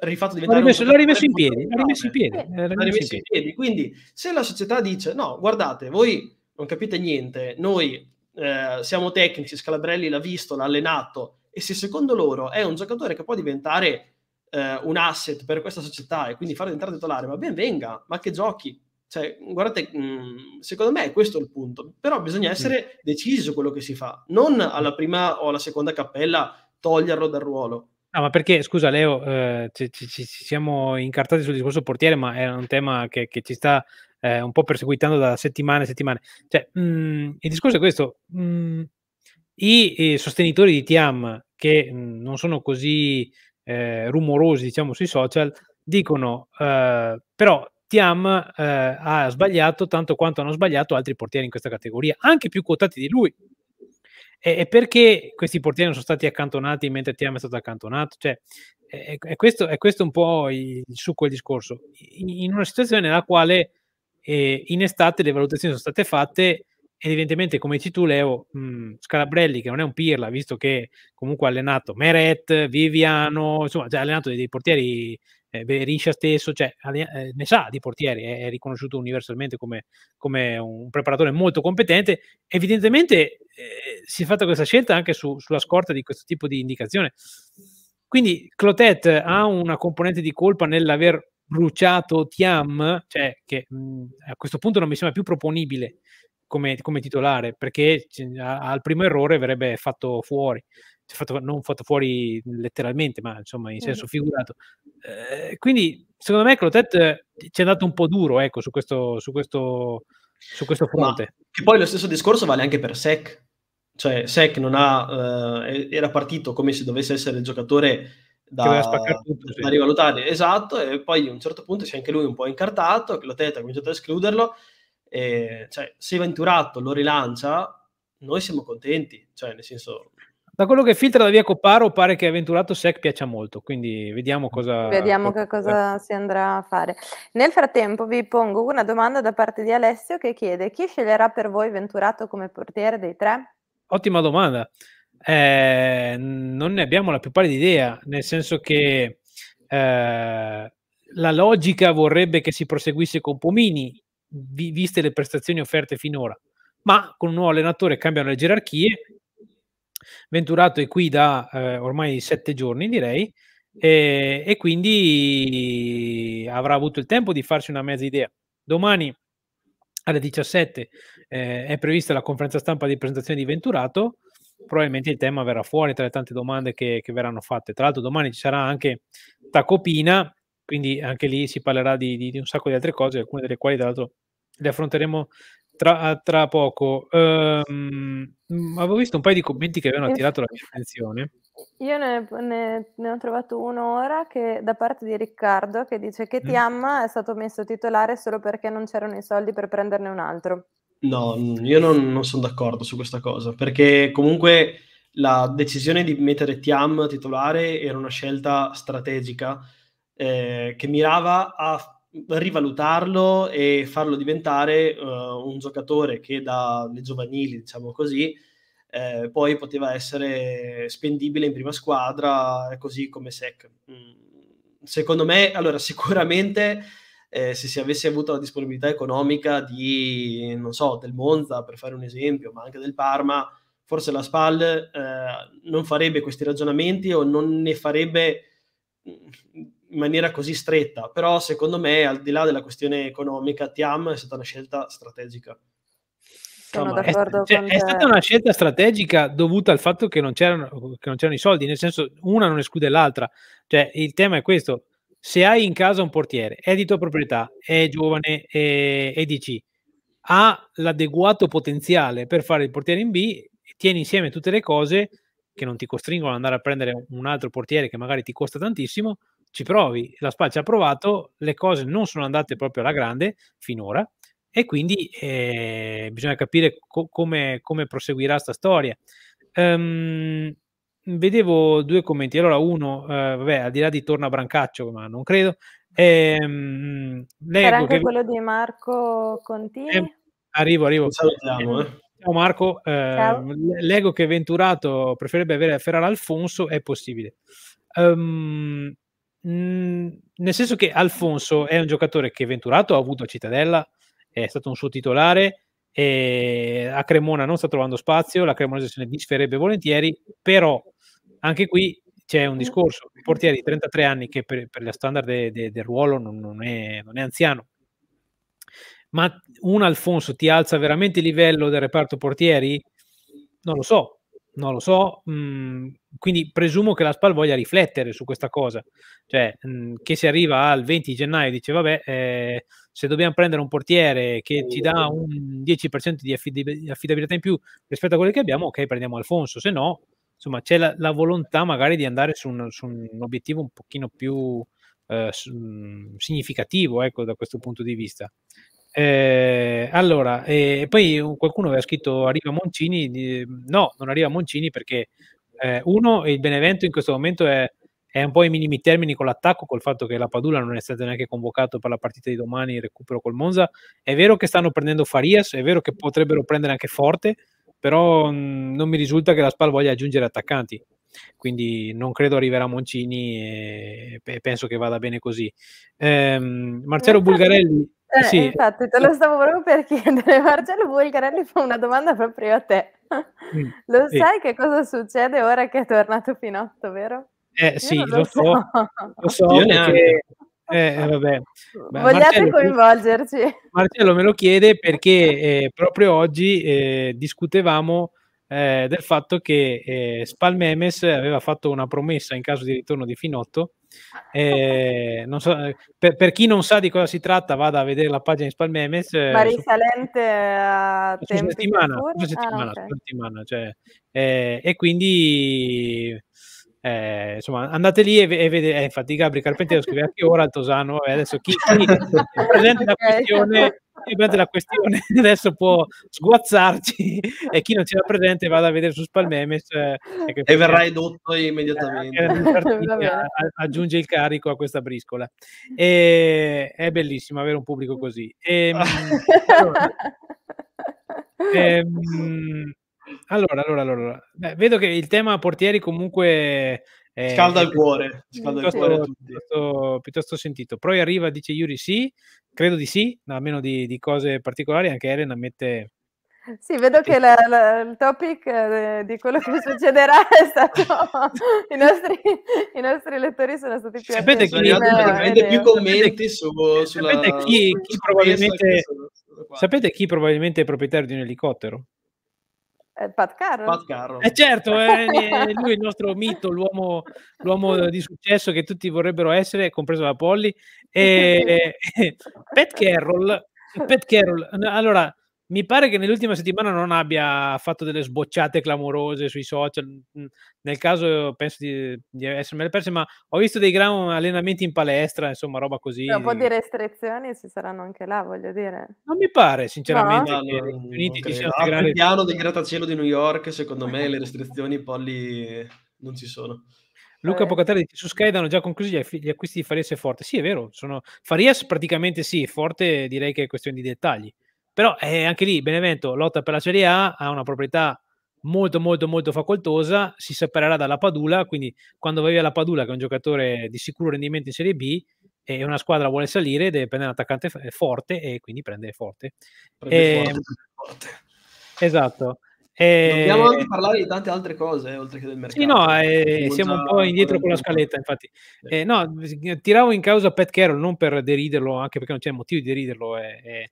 S2: rifatto diventare... L'ha rimesso, l'ha rimesso in piedi, l'ha
S1: rimesso in piedi. L'ha rimesso in
S2: piedi. Quindi se la società dice no, guardate, voi non capite niente, noi eh, siamo tecnici, Scalabrelli l'ha visto, l'ha allenato, e se secondo loro è un giocatore che può diventare eh, un asset per questa società e quindi farlo diventare titolare, ma ben venga, ma che giochi. Cioè, guardate, mh, mm, secondo me è questo il punto, però bisogna mm. essere decisi su quello che si fa, non alla prima o alla seconda cappella toglierlo dal ruolo.
S1: No, ma perché, scusa Leo, eh, ci, ci, ci, siamo incartati sul discorso portiere, ma è un tema che, che ci sta eh, un po' perseguitando da settimane e settimane. Cioè, mh, mm, il discorso è questo, mh, mm, i, i, sostenitori di Tiam, che mh, mm, non sono così eh, rumorosi, diciamo, sui social, dicono, eh, però Tiam eh, ha sbagliato tanto quanto hanno sbagliato altri portieri in questa categoria, anche più quotati di lui, e, e perché questi portieri non sono stati accantonati mentre Tiam è stato accantonato? Cioè, è, è, questo, è questo un po' il, il succo del discorso. In, in una situazione nella quale eh, in estate le valutazioni sono state fatte ed evidentemente come dici tu Leo mh, mm, Scalabrelli che non è un pirla visto che comunque ha allenato Meret, Viviano insomma cioè ha allenato dei, dei portieri eh, Beriscia stesso, cioè, eh, ne sa di portieri, è, è riconosciuto universalmente come, come, un preparatore molto competente. Evidentemente eh, si è fatta questa scelta anche su, sulla scorta di questo tipo di indicazione. Quindi Clotet ha una componente di colpa nell'aver bruciato Tiam, cioè che mh, a questo punto non mi sembra più proponibile come, come titolare, perché c- cioè, a- al primo errore verrebbe fatto fuori. Cioè, fatto, non fatto fuori letteralmente, ma insomma in senso figurato. Eh, quindi secondo me Clotet eh, ci è andato un po' duro ecco, su, questo, su, questo, su questo fronte. Ma, che poi lo stesso discorso vale anche per Sec. Cioè, Sec non
S2: ha, eh, era partito come se dovesse essere il giocatore
S3: da, tutto, da sì. rivalutare,
S2: esatto, e poi a un certo punto si è anche lui un po' incartato, che Clotet ha cominciato a escluderlo, e, cioè, se Venturato lo rilancia, noi siamo contenti, cioè, nel senso,
S1: da quello che filtra da via Copparo pare che Aventurato Sec piaccia molto, quindi vediamo mm. cosa... Vediamo che cosa
S3: si andrà a fare. Nel frattempo vi pongo una domanda da parte di Alessio che chiede chi sceglierà per voi Venturato come portiere dei tre?
S1: Ottima domanda. Eh, non ne abbiamo la più pallida idea, nel senso che eh, la logica vorrebbe che si proseguisse con Pomini, vi, viste le prestazioni offerte finora, ma con un nuovo allenatore cambiano le gerarchie Venturato è qui da eh, ormai sette giorni, direi, e, e, quindi avrà avuto il tempo di farsi una mezza idea. Domani alle 17 eh, è prevista la conferenza stampa di presentazione di Venturato, probabilmente il tema verrà fuori tra le tante domande che, che verranno fatte. Tra l'altro domani ci sarà anche Tacopina, quindi anche lì si parlerà di, di, di un sacco di altre cose, alcune delle quali tra l'altro le affronteremo tra, tra poco. Um, avevo visto un paio di commenti che avevano attirato la mia attenzione.
S3: Io ne, ne, ne, ho trovato uno ora che, da parte di Riccardo che dice che Tiam mm. è stato messo titolare solo perché non c'erano i soldi per prenderne un altro.
S2: No, mm, io non, non sono d'accordo su questa cosa perché comunque la decisione di mettere Tiam titolare era una scelta strategica eh, che mirava a rivalutarlo e farlo diventare uh, un giocatore che dalle giovanili, diciamo così, eh, poi poteva essere spendibile in prima squadra, eh, così come SEC. Mm. Secondo me, allora, sicuramente eh, se si avesse avuto la disponibilità economica di, non so, del Monza, per fare un esempio, ma anche del Parma, forse la SPAL eh, non farebbe questi ragionamenti o non ne farebbe mm, in maniera così stretta, però secondo me al di là della questione economica Tiam è stata una scelta strategica. Sono d'accordo è, cioè, è, stata una
S1: scelta strategica dovuta al fatto che non, che non, c'erano, i soldi, nel senso una non esclude l'altra. Cioè, il tema è questo: se hai in casa un portiere, è di tua proprietà, è giovane, e, è DC, ha l'adeguato potenziale per fare il portiere in B, tieni insieme tutte le cose che non ti costringono ad andare a prendere un altro portiere che magari ti costa tantissimo ci provi, la SPA ci ha provato, le cose non sono andate proprio alla grande finora e quindi eh, bisogna capire co- come, come, proseguirà questa storia. Um, vedevo due commenti, allora uno, eh, vabbè, al di là di torna Brancaccio, ma non credo. Ehm, Era ecco anche che... quello
S3: di Marco Contini. Eh,
S1: arrivo, arrivo. Salutiamo, eh. Ciao Marco, eh, Ciao. Ehm, leggo che Venturato preferirebbe avere Ferrara Alfonso, è possibile. Um, Mhmm, nel senso che Alfonso è un giocatore che Venturato ha avuto a Cittadella, è stato un suo titolare, a Cremona non sta trovando spazio, la Cremonese se ne disferebbe volentieri, però anche qui c'è un discorso, il portiere di 33 anni che per, per la standard de, de, del ruolo non, non, è, non, è, anziano, ma un Alfonso ti alza veramente il livello del reparto portieri? Non lo so, non lo so, mh, mhmm, quindi presumo che la SPAL voglia riflettere su questa cosa, cioè mh, mhmm, che si arriva al 20 gennaio e dice vabbè, eh, se dobbiamo prendere un portiere che ci dà un 10% di affidabilità in più rispetto a quelli che abbiamo, ok, prendiamo Alfonso, se no, insomma, c'è la, la volontà magari di andare su un, su un obiettivo un pochino più eh, mhmm, significativo, ecco, da questo punto di vista. Eh, allora, eh, poi qualcuno aveva scritto arriva Moncini, di, no, non arriva Moncini perché eh, uno, il Benevento in questo momento è, è, un po' ai minimi termini con l'attacco, col fatto che la Padula non è stato neanche convocato per la partita di domani, il recupero col Monza. È vero che stanno prendendo Farias, è vero che potrebbero prendere anche Forte, però mh, mm, non mi risulta che la Spal voglia aggiungere attaccanti. Quindi non credo arriverà Moncini e, e penso che vada bene così. Ehm, Marcello Bulgarelli eh, sì. Infatti,
S3: te lo stavo proprio per chiedere. Marcello Bulgarelli fa una domanda proprio a te. Mm, lo sì. sai che cosa succede ora che è tornato Pinotto, vero?
S1: Eh, sì, lo, lo, so. so. Lo so Io perché... Eh, eh, vabbè. Beh, Vogliate Marcello,
S3: coinvolgerci?
S1: Marcello me lo chiede perché eh, proprio oggi eh, discutevamo eh, del fatto che eh, Spalmemes aveva fatto una promessa in caso di ritorno di Finotto eh, so, eh, per, per, chi non sa di cosa si tratta, vada a vedere la pagina di Spalmemes. Eh, Ma
S3: risalente eh, a tempi settimana, ah, settimana, ah, okay.
S1: settimana cioè, eh, e quindi eh, insomma, andate lì e, e vedete. infatti, Gabri Carpentiero scrive anche ora al Tosano. adesso chi, chi presente la questione è la questione adesso può sguazzarci e chi non c'era presente vada a vedere su Spalmemes eh, e verrà edotto
S2: immediatamente. Eh,
S1: aggiunge il carico a questa briscola. E, è bellissimo avere un pubblico così. E, ehm, allora, e, ehm, allora, allora, allora. Beh, vedo che il tema portieri comunque eh, scalda il cuore, scalda piuttosto, il cuore piuttosto, piuttosto, sentito. Poi arriva, dice Yuri sì, Credo di sì, almeno di, di cose particolari, anche Eren ammette...
S3: Sì, vedo che la, la, il topic eh, di quello che succederà è stato... I nostri, i nostri lettori sono stati più... Sapete chi
S1: prende più commenti
S2: su, sulla... Sapete chi, chi probabilmente,
S1: sapete chi probabilmente è proprietario di un elicottero?
S3: Eh, Pat Carroll. Pat Carroll. Eh certo, eh,
S1: lui è il nostro mito, l'uomo, l'uomo, di successo che tutti vorrebbero essere, compreso la Polly. Eh, Pat Carroll, Pat Carroll, allora, mi pare che nell'ultima settimana non abbia fatto delle sbocciate clamorose sui social. Mhmm, nel caso penso di, di essermele perse, ma ho visto dei gran allenamenti in palestra, insomma, roba così. un po' di
S3: restrizioni ci saranno anche là, voglio dire.
S1: Non mi pare,
S3: sinceramente, no. che
S2: no, Il piano del grattacielo di New York, secondo me, le restrizioni
S1: polli non ci sono. Luca Pocatelli dice su Sky hanno già concluso gli, acquisti di Farias e Forte. Sì, è vero, sono... Farias praticamente sì, Forte direi che è questione di dettagli. Però è eh, anche lì Benevento lotta per la Serie A, ha una proprietà molto molto molto facoltosa, si separerà dalla Padula, quindi quando vai via la Padula che è un giocatore di sicuro rendimento in Serie B e una squadra vuole salire deve prendere un attaccante forte e quindi prende forte. Prende ehm, e... forte, Esatto. E... Dobbiamo eh, anche parlare
S2: di tante altre cose eh, oltre che del mercato. Sì, no, eh, siamo un po' indietro con la scaletta,
S1: infatti. Eh, no, tiravo in causa Pat Carroll non per deriderlo, anche perché non c'è motivo di deriderlo, è, è,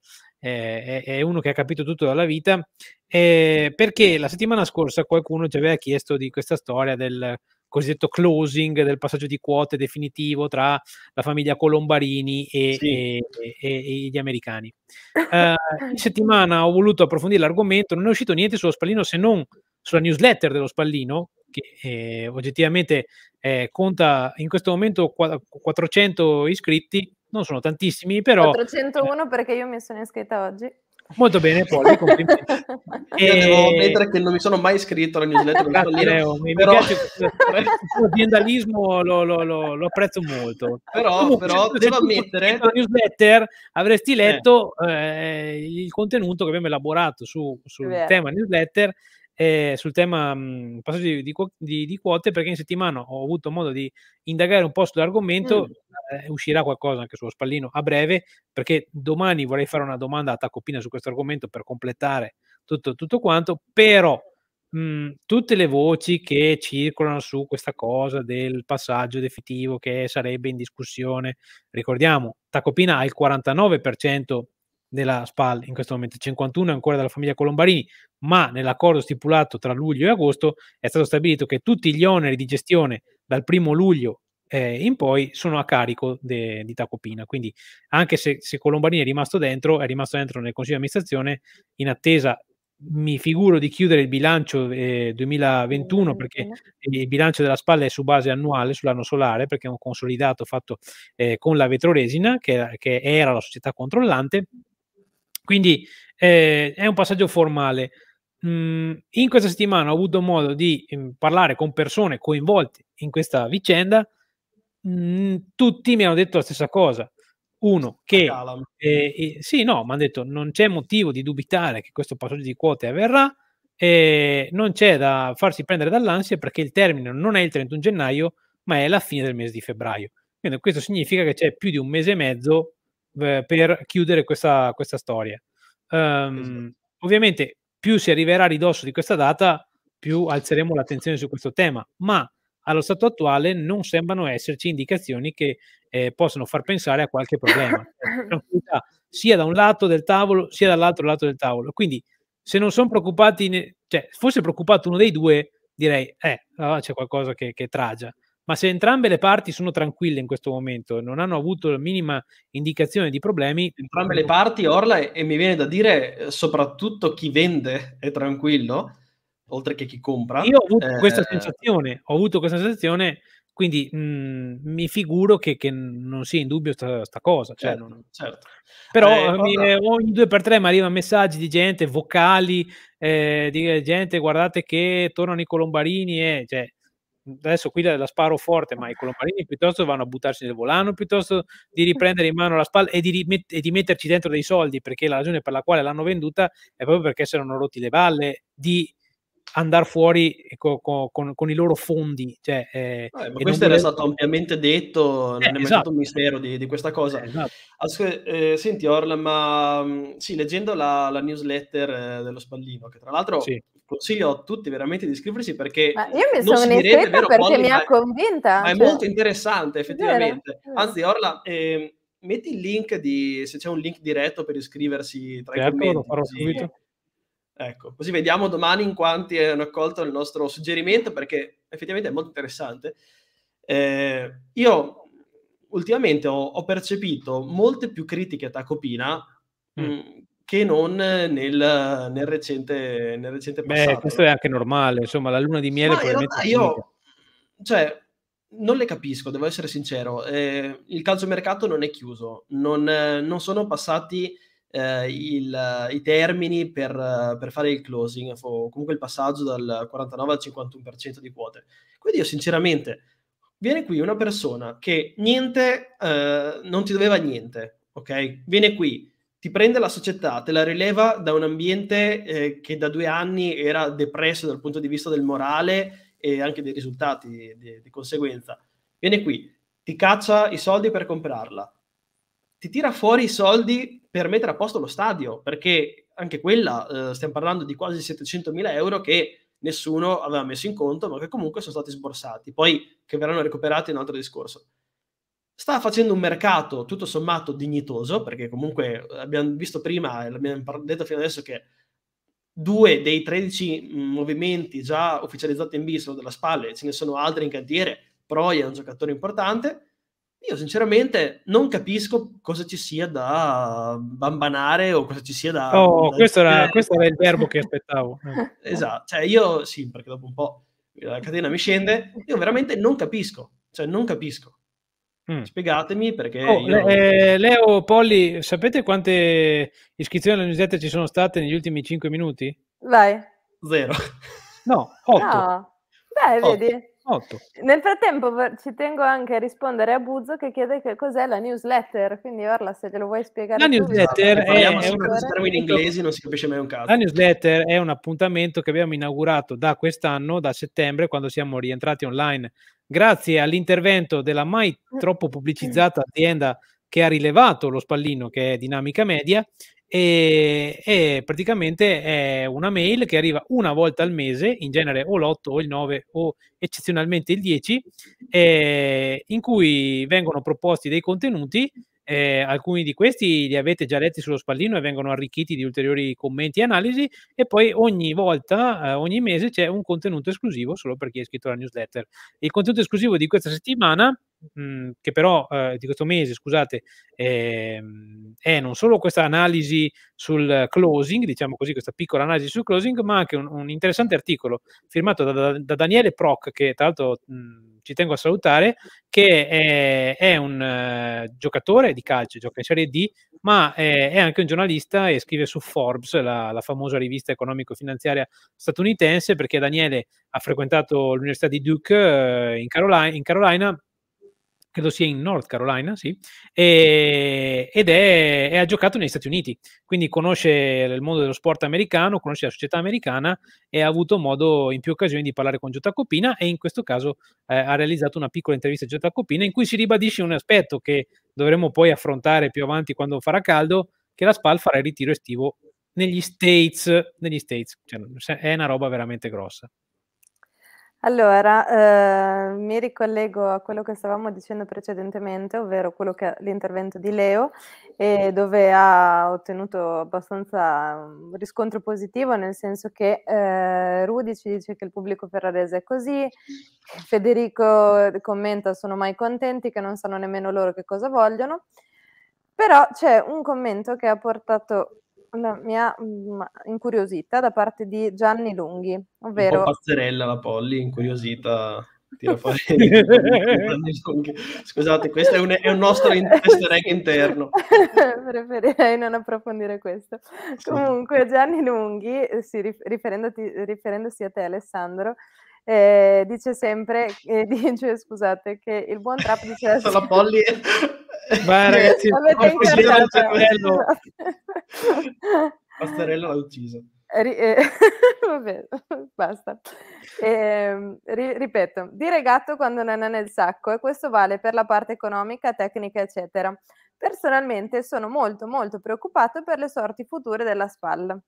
S1: eh, è, uno che ha capito tutto dalla vita, eh, perché la settimana scorsa qualcuno ci aveva chiesto di questa storia del cosiddetto closing, del passaggio di quote definitivo tra la famiglia Colombarini e, sì. e, e, e gli americani. Uh, in settimana ho voluto approfondire l'argomento, non è uscito niente sullo Spallino se non sulla newsletter dello Spallino, che eh, oggettivamente eh, conta in questo momento 400 iscritti non sono tantissimi, però...
S3: 401 eh, perché io mi sono iscritta oggi.
S1: Molto bene, Polly, complimenti.
S3: e... Io devo ammettere che
S1: non mi sono mai iscritto alla newsletter. Grazie, Leo, mi, però... mi piace l'aziendalismo, lo, lo, lo, lo, apprezzo molto. Però, Comunque, però se, devo se La newsletter avresti eh. letto eh. Eh, il contenuto che abbiamo elaborato su, sul Vero. tema newsletter eh, sul tema mh, mhmm, passaggio di, di, di, di, quote perché in settimana ho avuto modo di indagare un po' sull'argomento, mm. eh, uscirà qualcosa anche sullo spallino a breve perché domani vorrei fare una domanda a Tacopina su questo argomento per completare tutto, tutto quanto, però mh, mhmm, tutte le voci che circolano su questa cosa del passaggio definitivo che sarebbe in discussione, ricordiamo, Tacopina ha il 49% della SPAL in questo momento, 51 è ancora della famiglia Colombarini, ma nell'accordo stipulato tra luglio e agosto è stato stabilito che tutti gli oneri di gestione dal primo luglio eh, in poi sono a carico de, di Tacopina, quindi anche se, se Colombarini è rimasto dentro, è rimasto dentro nel Consiglio di amministrazione in attesa mi figuro di chiudere il bilancio eh, 2021 perché il bilancio della spalla è su base annuale sull'anno solare perché è un consolidato fatto eh, con la Vetroresina che, che era la società controllante quindi eh, è un passaggio formale. Mm, in questa settimana ho avuto modo di mm, parlare con persone coinvolte in questa vicenda. Mm, tutti mi hanno detto la stessa cosa. Uno, che eh, eh, sì, no, mi hanno detto non c'è motivo di dubitare che questo passaggio di quote avverrà. non c'è da farsi prendere dall'ansia perché il termine non è il 31 gennaio, ma è la fine del mese di febbraio. Quindi questo significa che c'è più di un mese e mezzo per chiudere questa, questa storia. Um, esatto. Ovviamente più si arriverà a ridosso di questa data, più alzeremo l'attenzione su questo tema, ma allo stato attuale non sembrano esserci indicazioni che eh, possono far pensare a qualche problema, cioè, sia da un lato del tavolo sia dall'altro lato del tavolo. Quindi se non sono preoccupati, ne... cioè fosse preoccupato uno dei due, direi, eh, ah, c'è qualcosa che, che tragia ma se entrambe le parti sono tranquille in questo momento, non hanno avuto la minima indicazione di problemi... Entrambe le parti, Orla, e, e mi viene da dire eh, soprattutto chi vende è tranquillo, oltre che chi compra. Io ho avuto eh... questa sensazione, ho avuto questa sensazione, quindi mh, mm, mi figuro che, che, non sia in dubbio questa cosa. Cioè, certo,
S2: non... certo.
S1: Però eh, eh, eh ogni due per tre mi arrivano messaggi di gente, vocali, eh, di gente guardate che tornano i colombarini e... Cioè, adesso qui la, sparo forte, ma i colombarini piuttosto vanno a buttarsi nel volano, piuttosto di riprendere in mano la spalla e di, rimet- e di metterci dentro dei soldi, perché la ragione per la quale l'hanno venduta è proprio perché si erano rotti le balle di andare fuori con, con, con, i loro fondi. Cioè, eh, ah, questo era volevo...
S2: stato ampiamente detto, eh, non è mai stato un mistero di, di questa cosa. Eh, esatto. Asc- eh, senti Orla, ma mm, sì, leggendo la, la newsletter eh, dello Spallino, che tra l'altro sì consiglio a tutti veramente di iscriversi perché Ma io mi sono iscritta perché Polly, mi ha
S3: convinta. Ma è cioè... molto
S2: interessante effettivamente. Vero. Mm. Anzi Orla, eh, metti il link di, se c'è un link diretto per iscriversi tra certo, i commenti. Lo farò così. subito. Ecco, così vediamo domani in quanti hanno accolto il nostro suggerimento perché effettivamente è molto interessante. Eh, io ultimamente ho, ho, percepito molte più critiche a Tacopina mm. mm che non eh, nel, nel, recente, nel recente passato. Beh, questo
S1: è anche normale, insomma, la luna di miele Ma probabilmente... Io,
S2: cioè, non le capisco, devo essere sincero. Eh, il calciomercato non è chiuso, non, non sono passati eh, il, i termini per, per, fare il closing, o comunque il passaggio dal 49 al 51% di quote. Quindi io sinceramente, viene qui una persona che niente, eh, non ti doveva niente, ok? Viene qui, ti prende la società, te la rileva da un ambiente eh, che da due anni era depresso dal punto di vista del morale e anche dei risultati di, di conseguenza. Viene qui, ti caccia i soldi per comprarla, ti tira fuori i soldi per mettere a posto lo stadio, perché anche quella, eh, stiamo parlando di quasi 700.000 euro che nessuno aveva messo in conto, ma che comunque sono stati sborsati, poi che verranno recuperati è un altro discorso sta facendo un mercato tutto sommato dignitoso, perché comunque abbiamo visto prima, l'abbiamo detto fino adesso che due dei 13 mhmm, movimenti già ufficializzati in B sono della spalle, ce ne sono altri in cantiere, Proia è un giocatore importante. Io sinceramente non capisco cosa ci sia da bambanare o cosa ci sia da... Oh, da questo, era,
S1: questo, era, il verbo che aspettavo. Eh.
S2: esatto, cioè io sì, perché dopo un po' la catena mi scende, io veramente non capisco, cioè non capisco. Mm. Spiegatemi
S1: perché. Oh, io... eh, Leo, Polli, sapete quante iscrizioni alla newsletter ci sono state negli ultimi 5 minuti? Vai. Zero. No,
S3: 8. No. Ah. Beh, 8. vedi. Otto. Nel frattempo ci tengo anche a rispondere a Buzzo che chiede che cos'è la newsletter, quindi Orla se te lo vuoi spiegare. La newsletter
S1: è, è
S2: un termini inglesi, non si capisce mai un caso.
S1: La newsletter è un appuntamento che abbiamo inaugurato da quest'anno, da settembre, quando siamo rientrati online, grazie all'intervento della mai mm. troppo pubblicizzata azienda che ha rilevato lo spallino che è Dinamica Media e, e, praticamente è una mail che arriva una volta al mese, in genere o l'8 o il 9 o eccezionalmente il 10, eh, in cui vengono proposti dei contenuti, eh, alcuni di questi li avete già letti sullo spallino e vengono arricchiti di ulteriori commenti e analisi e poi ogni volta, eh, ogni mese c'è un contenuto esclusivo solo per chi è iscritto alla newsletter. Il contenuto esclusivo di questa settimana Mhmm, che però eh, di questo mese, scusate, eh, è non solo questa analisi sul closing, diciamo così, questa piccola analisi sul closing, ma anche un, un interessante articolo firmato da, da, da, Daniele Proc, che tra l'altro mh, mhmm, ci tengo a salutare, che è, è un uh, giocatore di calcio, gioca in Serie D, ma è, è, anche un giornalista e scrive su Forbes, la, la famosa rivista economico-finanziaria statunitense, perché Daniele ha frequentato l'Università di Duke uh, in, Carolina, in Carolina credo sia in North Carolina, sì, e, ed è, è, ha giocato negli Stati Uniti, quindi conosce il mondo dello sport americano, conosce la società americana e ha avuto modo in più occasioni di parlare con Giotta Coppina e in questo caso eh, ha realizzato una piccola intervista a Giota Copina in cui si ribadisce un aspetto che dovremo poi affrontare più avanti quando farà caldo, che la SPAL farà il ritiro estivo negli States, negli States. Cioè, è una roba veramente grossa.
S3: Allora, eh, mi ricollego a quello che stavamo dicendo precedentemente, ovvero quello che, è l'intervento di Leo, eh, dove ha ottenuto abbastanza mm, riscontro positivo, nel senso che eh, Rudi ci dice che il pubblico ferrarese è così, Federico commenta sono mai contenti, che non sanno nemmeno loro che cosa vogliono, però c'è un commento che ha portato la mia mh, mm, incuriosita da parte di Gianni Lunghi, ovvero... Un po'
S2: pazzerella la Polly, incuriosita... Scusate, questo è un, è un nostro in- interno.
S3: Preferirei non approfondire questo. Sì. Comunque, Gianni Lunghi, eh, sì, riferendosi a te, Alessandro, eh, dice sempre, eh, dice, scusate, che il buon trap dice... La, la Polly Vai ragazzi, Pastorello.
S2: Pastorello l'ha ucciso.
S3: Eh, vabbè, basta. Eh, ri- ripeto, dire gatto quando non è nel sacco e questo vale per la parte economica, tecnica, eccetera. Personalmente sono molto molto preoccupato per le sorti future della spalla.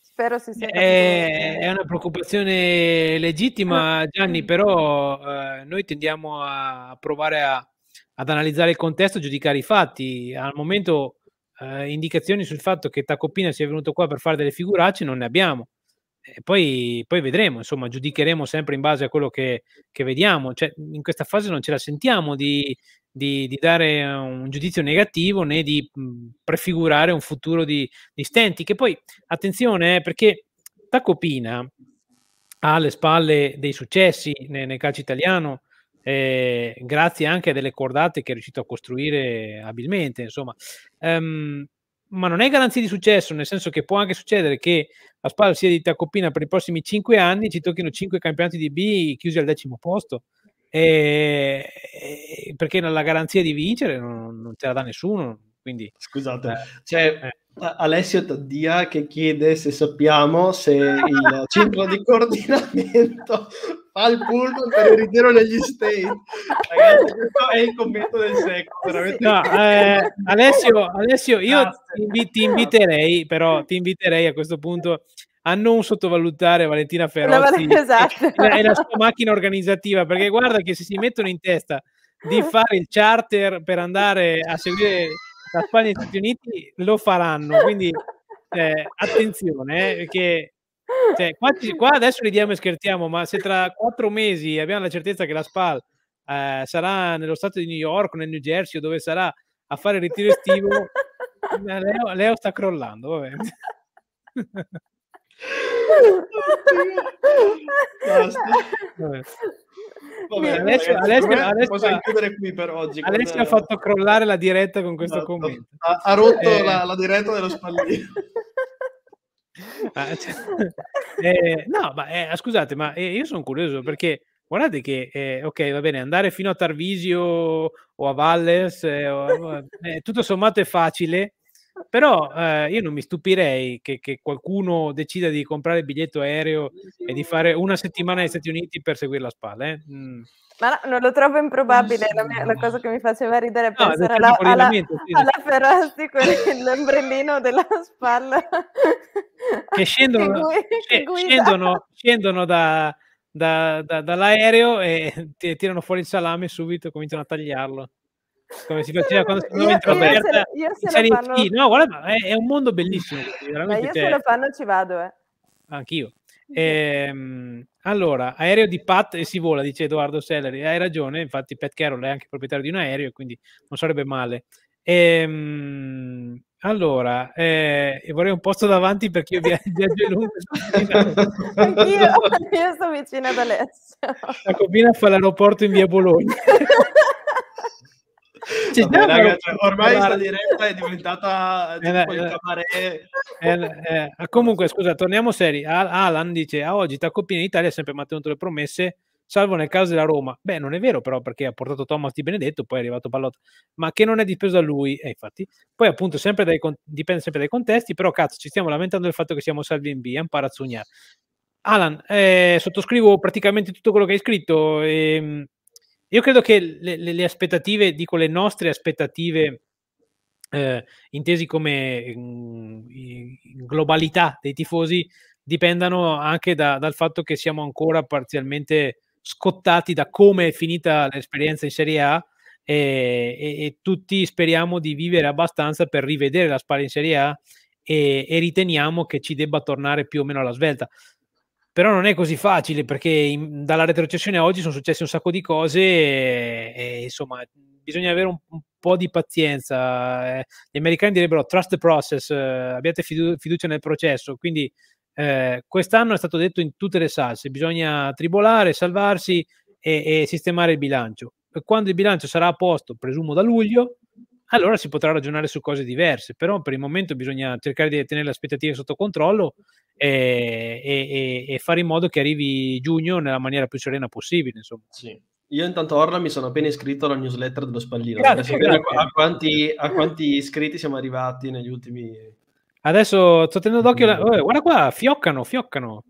S3: Spero si sia è, eh,
S1: è una preoccupazione legittima, ah. Gianni, però eh, noi tendiamo a provare a ad analizzare il contesto e giudicare i fatti. Al momento eh, indicazioni sul fatto che Tacopina sia venuto qua per fare delle figuracce non ne abbiamo. E poi, poi vedremo, insomma, giudicheremo sempre in base a quello che, che vediamo. Cioè, in questa fase non ce la sentiamo di, di, di, dare un giudizio negativo né di mm, prefigurare un futuro di, di Stenti. Che poi, attenzione, eh, perché Tacopina ha alle spalle dei successi nel, nel calcio italiano, eh, grazie anche a delle cordate che è riuscito a costruire abilmente, insomma. Um, ma non è garanzia di successo, nel senso che può anche succedere che la squadra sia di taccopina per i prossimi cinque anni, ci tocchino cinque campionati di B chiusi al decimo posto, eh, perché la garanzia di vincere non, non te la dà nessuno, quindi, Scusate, eh, c'è eh. Alessio
S2: Taddia che chiede se sappiamo se il centro
S1: di coordinamento
S2: fa il pullman per il ritiro negli States. Ragazzi, questo è il commento del secolo. No,
S1: eh, Alessio, Alessio, io ti, invi- ti, inviterei, però, ti inviterei a questo punto a non sottovalutare Valentina Ferrozzi no,
S3: esatto. e, e la sua
S1: macchina organizzativa, perché guarda che se si mettono in testa di fare il charter per andare a seguire la Spagna e gli Stati Uniti lo faranno, quindi eh, attenzione, eh, perché cioè, qua, ci, qua, adesso ridiamo e scherziamo, ma se tra quattro mesi abbiamo la certezza che la SPAL eh, sarà nello stato di New York, nel New Jersey, dove sarà a fare il ritiro estivo, Leo, Leo sta crollando, vabbè. Basta. Vabbè. Vabbè, Alessio, Alessio, Alessio, posso
S2: chiudere qui per oggi. Alessio ha eh, fatto
S1: crollare la diretta con questo esatto. commento. Ha, ha rotto eh. la, la, diretta dello spallino. Ah, cioè, eh, no, ma eh, ah, scusate, ma eh, io sono curioso perché guardate che, eh, ok, va bene, andare fino a Tarvisio o a Valles, o, tutto sommato è facile, però eh, io non mi stupirei che, che, qualcuno decida di comprare il biglietto aereo e di fare una settimana negli Stati Uniti per seguire la spalla. Eh? Mm.
S3: Ma no, non lo trovo improbabile, la, mia, la, cosa che mi faceva ridere è pensare no, certo alla, alla, sì. alla Ferrasti con l'ombrellino della spalla.
S1: Che scendono,
S3: che gui, che scendono,
S1: scendono da, da, da, dall'aereo e tirano fuori il salame subito e cominciano a tagliarlo come si faceva quando stavamo in aperta io se lo fanno... no guarda è, è un mondo bellissimo ma io te... Cioè se lo
S3: fanno ci vado eh.
S1: anch'io ehm, allora aereo di Pat e eh, si vola dice Edoardo Selleri hai ragione infatti Pat Carroll è anche proprietario di un aereo quindi non sarebbe male ehm, allora, eh, vorrei un posto davanti perché io viaggio lungo.
S3: Anch'io, io sto vicino ad Alessio.
S1: La copina fa l'aeroporto in via Bologna. Ci Vabbè, ragazzi, ormai questa
S2: diretta è diventata eh, tipo il eh, cabaret. Eh,
S1: eh, eh, comunque, scusa, torniamo seri. Alan dice, a oggi Taccopini in Italia ha sempre mantenuto le promesse, salvo nel caso della Roma. Beh, non è vero però, perché ha portato Thomas Di Benedetto, poi è arrivato Pallotta, ma che non è dipeso da lui, eh, infatti. Poi appunto sempre dai, dipende sempre dai contesti, però cazzo, ci stiamo lamentando del fatto che siamo salvi in B, è a parazzugnare. Alan, eh, sottoscrivo praticamente tutto quello che hai scritto. E, ehm, io credo che le, le, le aspettative, dico le nostre aspettative, eh, intesi come mh, mm, globalità dei tifosi, dipendano anche da, dal fatto che siamo ancora parzialmente scottati da come è finita l'esperienza in Serie A e, e, e tutti speriamo di vivere abbastanza per rivedere la Spalla in Serie A e, e, riteniamo che ci debba tornare più o meno alla svelta però non è così facile perché in, dalla retrocessione a oggi sono successe un sacco di cose e, e insomma bisogna avere un, un, po' di pazienza. Eh, gli americani direbbero trust the process, eh, abbiate fidu- fiducia nel processo, quindi eh, quest'anno è stato detto in tutte le salse, bisogna tribolare, salvarsi e, e sistemare il bilancio. quando il bilancio sarà a posto, presumo da luglio, allora si potrà ragionare su cose diverse, però per il momento bisogna cercare di tenere le aspettative sotto controllo e, e, e, fare in modo che arrivi giugno nella maniera più serena possibile. Insomma. Sì.
S2: Io intanto Orla mi sono appena iscritto alla newsletter dello Spallino. Grazie, grazie. A, quanti, a, quanti, iscritti siamo arrivati negli ultimi...
S1: Adesso sto tenendo d'occhio... La... Oh, guarda qua, fioccano, fioccano.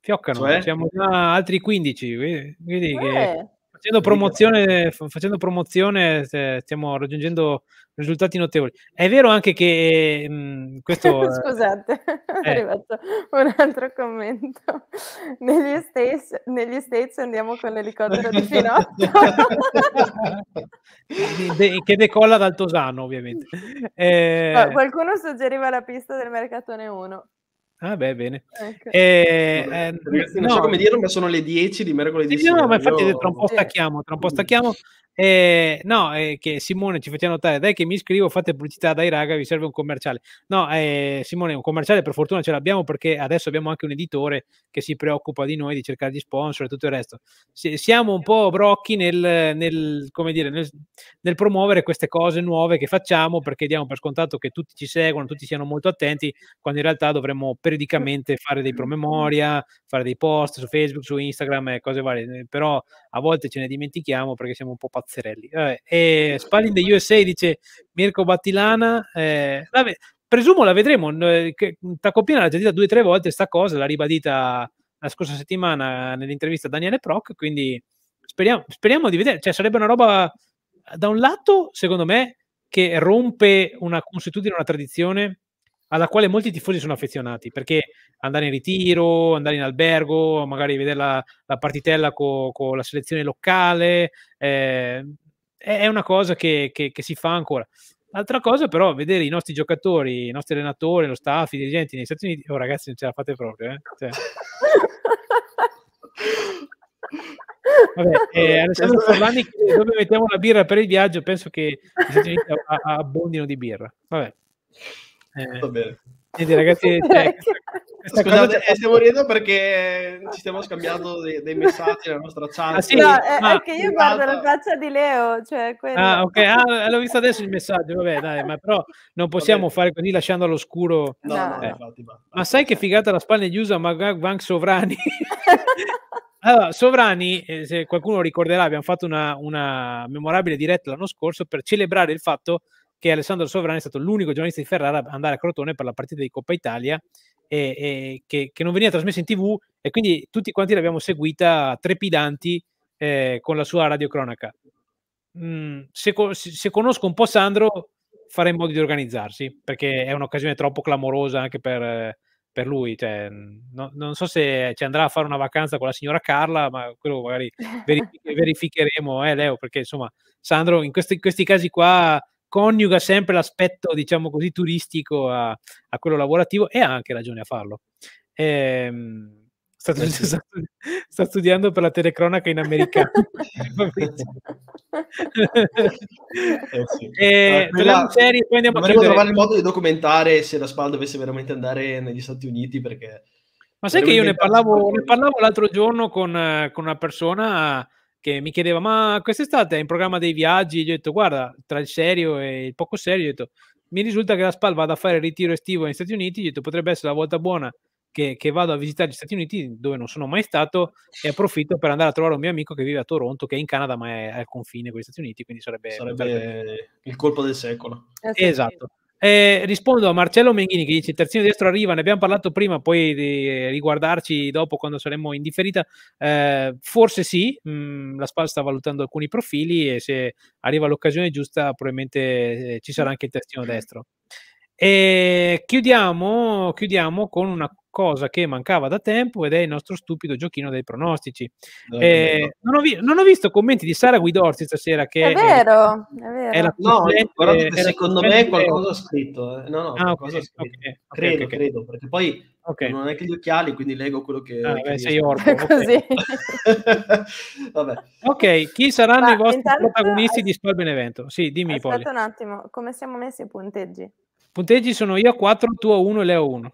S1: Fioccano, cioè? siamo già altri 15. Quindi eh. che facendo promozione, facendo promozione stiamo raggiungendo risultati notevoli. È vero anche che mh, ehm, questo...
S3: Scusate, è arrivato eh. un altro commento. Negli States, negli States andiamo con l'elicottero di Finotto.
S1: che decolla dal Tosano, ovviamente. Eh...
S3: Qualcuno suggeriva la pista del Mercatone 1.
S1: Ah beh, bene.
S3: Okay. Eh,
S1: eh, non no. so come dirlo, ma sono le 10 di mercoledì sì, No, ma infatti io... tra un po' stacchiamo, tra un po' stacchiamo. Ehm, eh, no, che Simone ci faceva notare, dai che mi iscrivo, fate pubblicità, dai raga, vi serve un commerciale. No, eh, Simone, un commerciale per fortuna ce l'abbiamo perché adesso abbiamo anche un editore che si preoccupa di noi, di cercare di sponsor e tutto il resto. S- siamo un po' brocchi nel, nel, dire, nel, nel promuovere queste cose nuove che facciamo perché diamo per scontato che tutti ci seguono, tutti siano molto attenti, quando in realtà dovremmo sporadicamente fare dei promemoria, fare dei post su Facebook, su Instagram e cose varie, eh, però a volte ce ne dimentichiamo perché siamo un po' pazzerelli. Eh, e Spalin the USA dice Mirko Battilana, eh, vabbè, presumo la vedremo, eh, Tacopina l'ha già detta due o tre volte sta cosa, l'ha ribadita la scorsa settimana nell'intervista a Daniele Proc, quindi speriamo, speriamo di vedere, cioè sarebbe una roba da un lato, secondo me, che rompe una consuetudine, una tradizione alla quale molti tifosi sono affezionati, perché andare in ritiro, andare in albergo, magari vedere la, la partitella con co la selezione locale, eh, è una cosa che, che, che, si fa ancora. Altra cosa però, vedere i nostri giocatori, i nostri allenatori, lo staff, i dirigenti negli Stati Uniti, oh ragazzi non ce la fate proprio, eh? Cioè. Vabbè, eh, Alessandro Forlani dove mettiamo la birra per il viaggio penso che gli Stati Uniti abbondino di birra. Vabbè. Va eh, bene. ragazzi, cioè,
S2: questa, Scusate, eh, stiamo ridendo perché ci stiamo scambiando dei, dei
S1: messaggi nella nostra chat.
S3: Ah, sì? no, è, ma, è, che io guardo la faccia di Leo. Cioè ah, ok,
S1: ah, l'ho visto adesso il messaggio, vabbè, dai, ma però non possiamo fare così lasciando all'oscuro. No, no, infatti, ma, ma sai che figata la Spagna gli usa Magang Sovrani? Allora, Sovrani, eh, se qualcuno ricorderà, abbiamo fatto una, una memorabile diretta l'anno scorso per celebrare il fatto che Alessandro Sovrani è stato l'unico giornalista di Ferrara ad andare a Crotone per la partita di Coppa Italia e, e che, che, non veniva trasmessa in tv e quindi tutti quanti l'abbiamo seguita trepidanti eh, con la sua radiocronaca. Mm, se, se, conosco un po' Sandro farei in modo di organizzarsi perché è un'occasione troppo clamorosa anche per, per lui. Cioè, no, non so se ci andrà a fare una vacanza con la signora Carla, ma quello magari verificheremo, eh, Leo, perché insomma Sandro in questi, in questi casi qua coniuga sempre l'aspetto, diciamo così, turistico a, a quello lavorativo e ha anche ragione a farlo. Ehm, sta, eh sì. sta, sta, studiando per la telecronaca in americano. eh sì. e, eh, allora, serie, poi andiamo dovremmo trovare il
S2: modo di documentare se la SPAL dovesse veramente andare negli Stati Uniti perché... Ma sai che io ne
S1: parlavo, ne parlavo, l'altro giorno con, con una persona che mi chiedeva ma quest'estate è in programma dei viaggi? Gli ho detto guarda, tra il serio e il poco serio, gli ho detto mi risulta che la SPAL vada a fare il ritiro estivo negli Stati Uniti, gli ho detto potrebbe essere la volta buona che, che, vado a visitare gli Stati Uniti dove non sono mai stato e approfitto per andare a trovare un mio amico che vive a Toronto, che è in Canada ma è al confine con gli Stati Uniti, quindi sarebbe, sarebbe
S2: il colpo del secolo. Eh, esatto.
S1: Eh, rispondo a Marcello Menghini che dice: il Terzino destro arriva. Ne abbiamo parlato prima, poi di eh, riguardarci dopo quando saremmo in differita. Eh, forse sì, mh, mm, la SPAL sta valutando alcuni profili e se arriva l'occasione giusta, probabilmente eh, ci sarà anche il terzino destro. E chiudiamo, chiudiamo con una cosa che mancava da tempo ed è il nostro stupido giochino dei pronostici. No, eh, no. Non, ho vi- non, ho visto commenti di Sara Guidorzi stasera che è
S3: vero, è, è vero. È la no, guardate,
S1: secondo me è qualcosa scritto. Eh. No, no, ah, qualcosa okay, scritto. Okay, credo, okay, credo,
S2: perché poi okay. non è che gli occhiali, quindi leggo quello che... Ah, beh, sei orbo. Così.
S1: ok, chi saranno Ma, i vostri protagonisti hai... di Spal Benevento? Sì, dimmi Aspetta Polly. un
S3: attimo, come siamo messi i punteggi? I
S1: punteggi sono io a 4, tu a 1 e Leo a 1.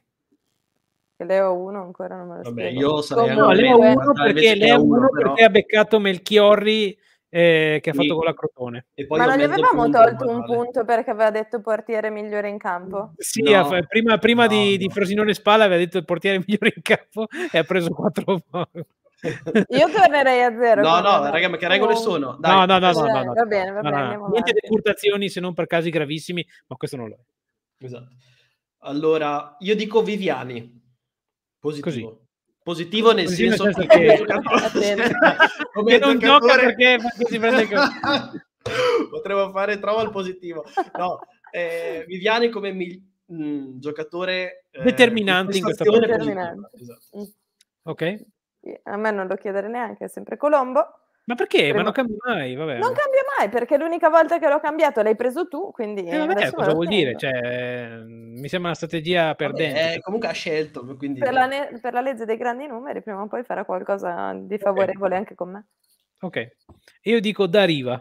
S3: Leo 1 ancora non me lo Vabbè, Io sarei no, Leo 1 perché, Leo 1 però... perché
S1: ha beccato Melchiorri eh, che ha fatto con la Crotone. Ma non gli avevamo tolto
S3: un punto perché aveva detto portiere migliore in campo? Sì, no,
S1: f- prima, prima no, di, no. di, Frosinone Spalla aveva detto portiere migliore in campo e ha preso 4 volte.
S3: Io tornerei a zero. No, no, raga,
S1: ma che regole sono? Dai, no, no, no, no, eh, no, no. Va bene, va bene. No, no. Niente se non per casi gravissimi, ma questo non lo è. Esatto. Allora, io dico
S2: Viviani. Positivo. Così. Positivo nel Così senso, che, che... Cioè,
S1: che non gioca perché, si prende
S2: Potremmo fare trovo il positivo. No, eh, Viviani come mi... mh, mm, giocatore eh, determinante
S1: in questa parte. Esatto. Ok.
S3: A me non lo chiedere neanche, è sempre Colombo.
S1: Ma perché? Prima. Ma non cambia mai, vabbè. Non cambia
S3: mai, perché l'unica volta che l'ho cambiato l'hai preso tu, quindi... Eh, vabbè, cosa vuol dire?
S1: Cioè, mm, mi sembra una strategia perdente. Vabbè, eh, cioè. comunque ha scelto, quindi... Per la,
S3: ne- per la, legge dei grandi numeri, prima o poi farà qualcosa di favorevole okay. anche con me.
S1: Ok. Io dico Dariva,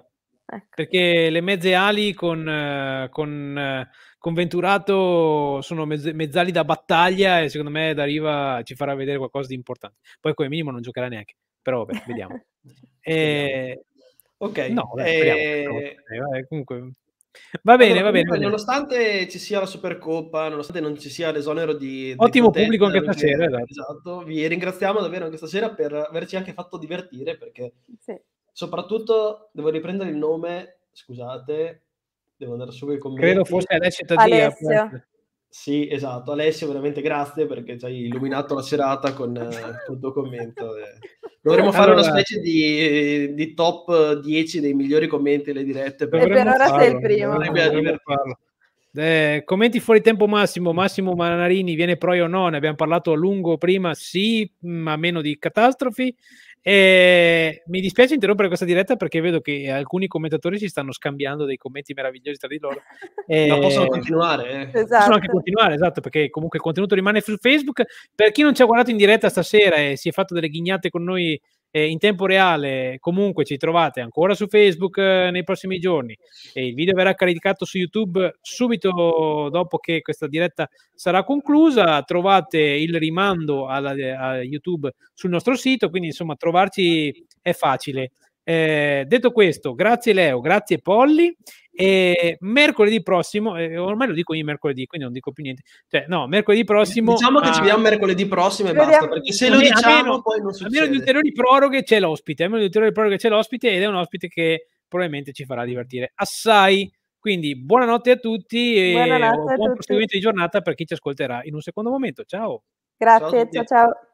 S1: ecco. perché le mezze ali con... Eh, con eh, con Venturato sono mezz- mezzali da battaglia e secondo me da riva ci farà vedere qualcosa di importante. Poi come minimo non giocherà neanche però vabbè, vediamo. eh, ok, no, vabbè, speriamo, vabbè, ehm, eh, comunque Va bene, allora, va bene.
S2: Nonostante bene. ci sia la Supercoppa, nonostante non ci sia l'esonero di... Ottimo content, pubblico anche stasera. Esatto. esatto. vi ringraziamo davvero anche stasera per averci anche fatto divertire perché sì. soprattutto devo riprendere il nome, scusate, devo andare subito i commenti. Credo fosse Alessio Taglia. Alessio. Sì, esatto. Alessio, veramente grazie perché ci hai illuminato la serata con, con eh, il tuo commento. Eh.
S1: Dovremmo fare allora,
S2: una specie di, di, top 10 dei migliori commenti delle dirette. Per ora farlo, sei il primo.
S1: Eh, commenti fuori tempo Massimo, Massimo Manarini viene pro o no, ne abbiamo parlato a lungo prima, sì, ma meno di catastrofi e mi dispiace interrompere questa diretta perché vedo che alcuni commentatori si stanno scambiando dei commenti meravigliosi tra di loro. e... Ma possono continuare. Eh. Esatto. Possono anche continuare, esatto, perché comunque il contenuto rimane su Facebook. Per chi non ci ha guardato in diretta stasera e si è fatto delle ghignate con noi eh, in tempo reale comunque ci trovate ancora su Facebook eh, nei prossimi giorni e il video verrà caricato su YouTube subito dopo che questa diretta sarà conclusa. Trovate il rimando alla, eh, a YouTube sul nostro sito, quindi insomma trovarci è facile. Eh, detto questo, grazie Leo, grazie Polli e mercoledì prossimo, eh, ormai lo dico io mercoledì, quindi non dico più niente. Cioè, no, mercoledì prossimo. Diciamo che a... ci vediamo eh, mercoledì prossimo e basta. Perché se lo diciamo, meno, poi non succede. A meno di ulteriori proroghe c'è l'ospite. A di ulteriori proroghe c'è l'ospite ed è un ospite che probabilmente ci farà divertire assai. Quindi buonanotte a tutti e buon proseguimento di giornata per chi ci ascolterà in un secondo momento. Ciao. Grazie,
S3: ciao.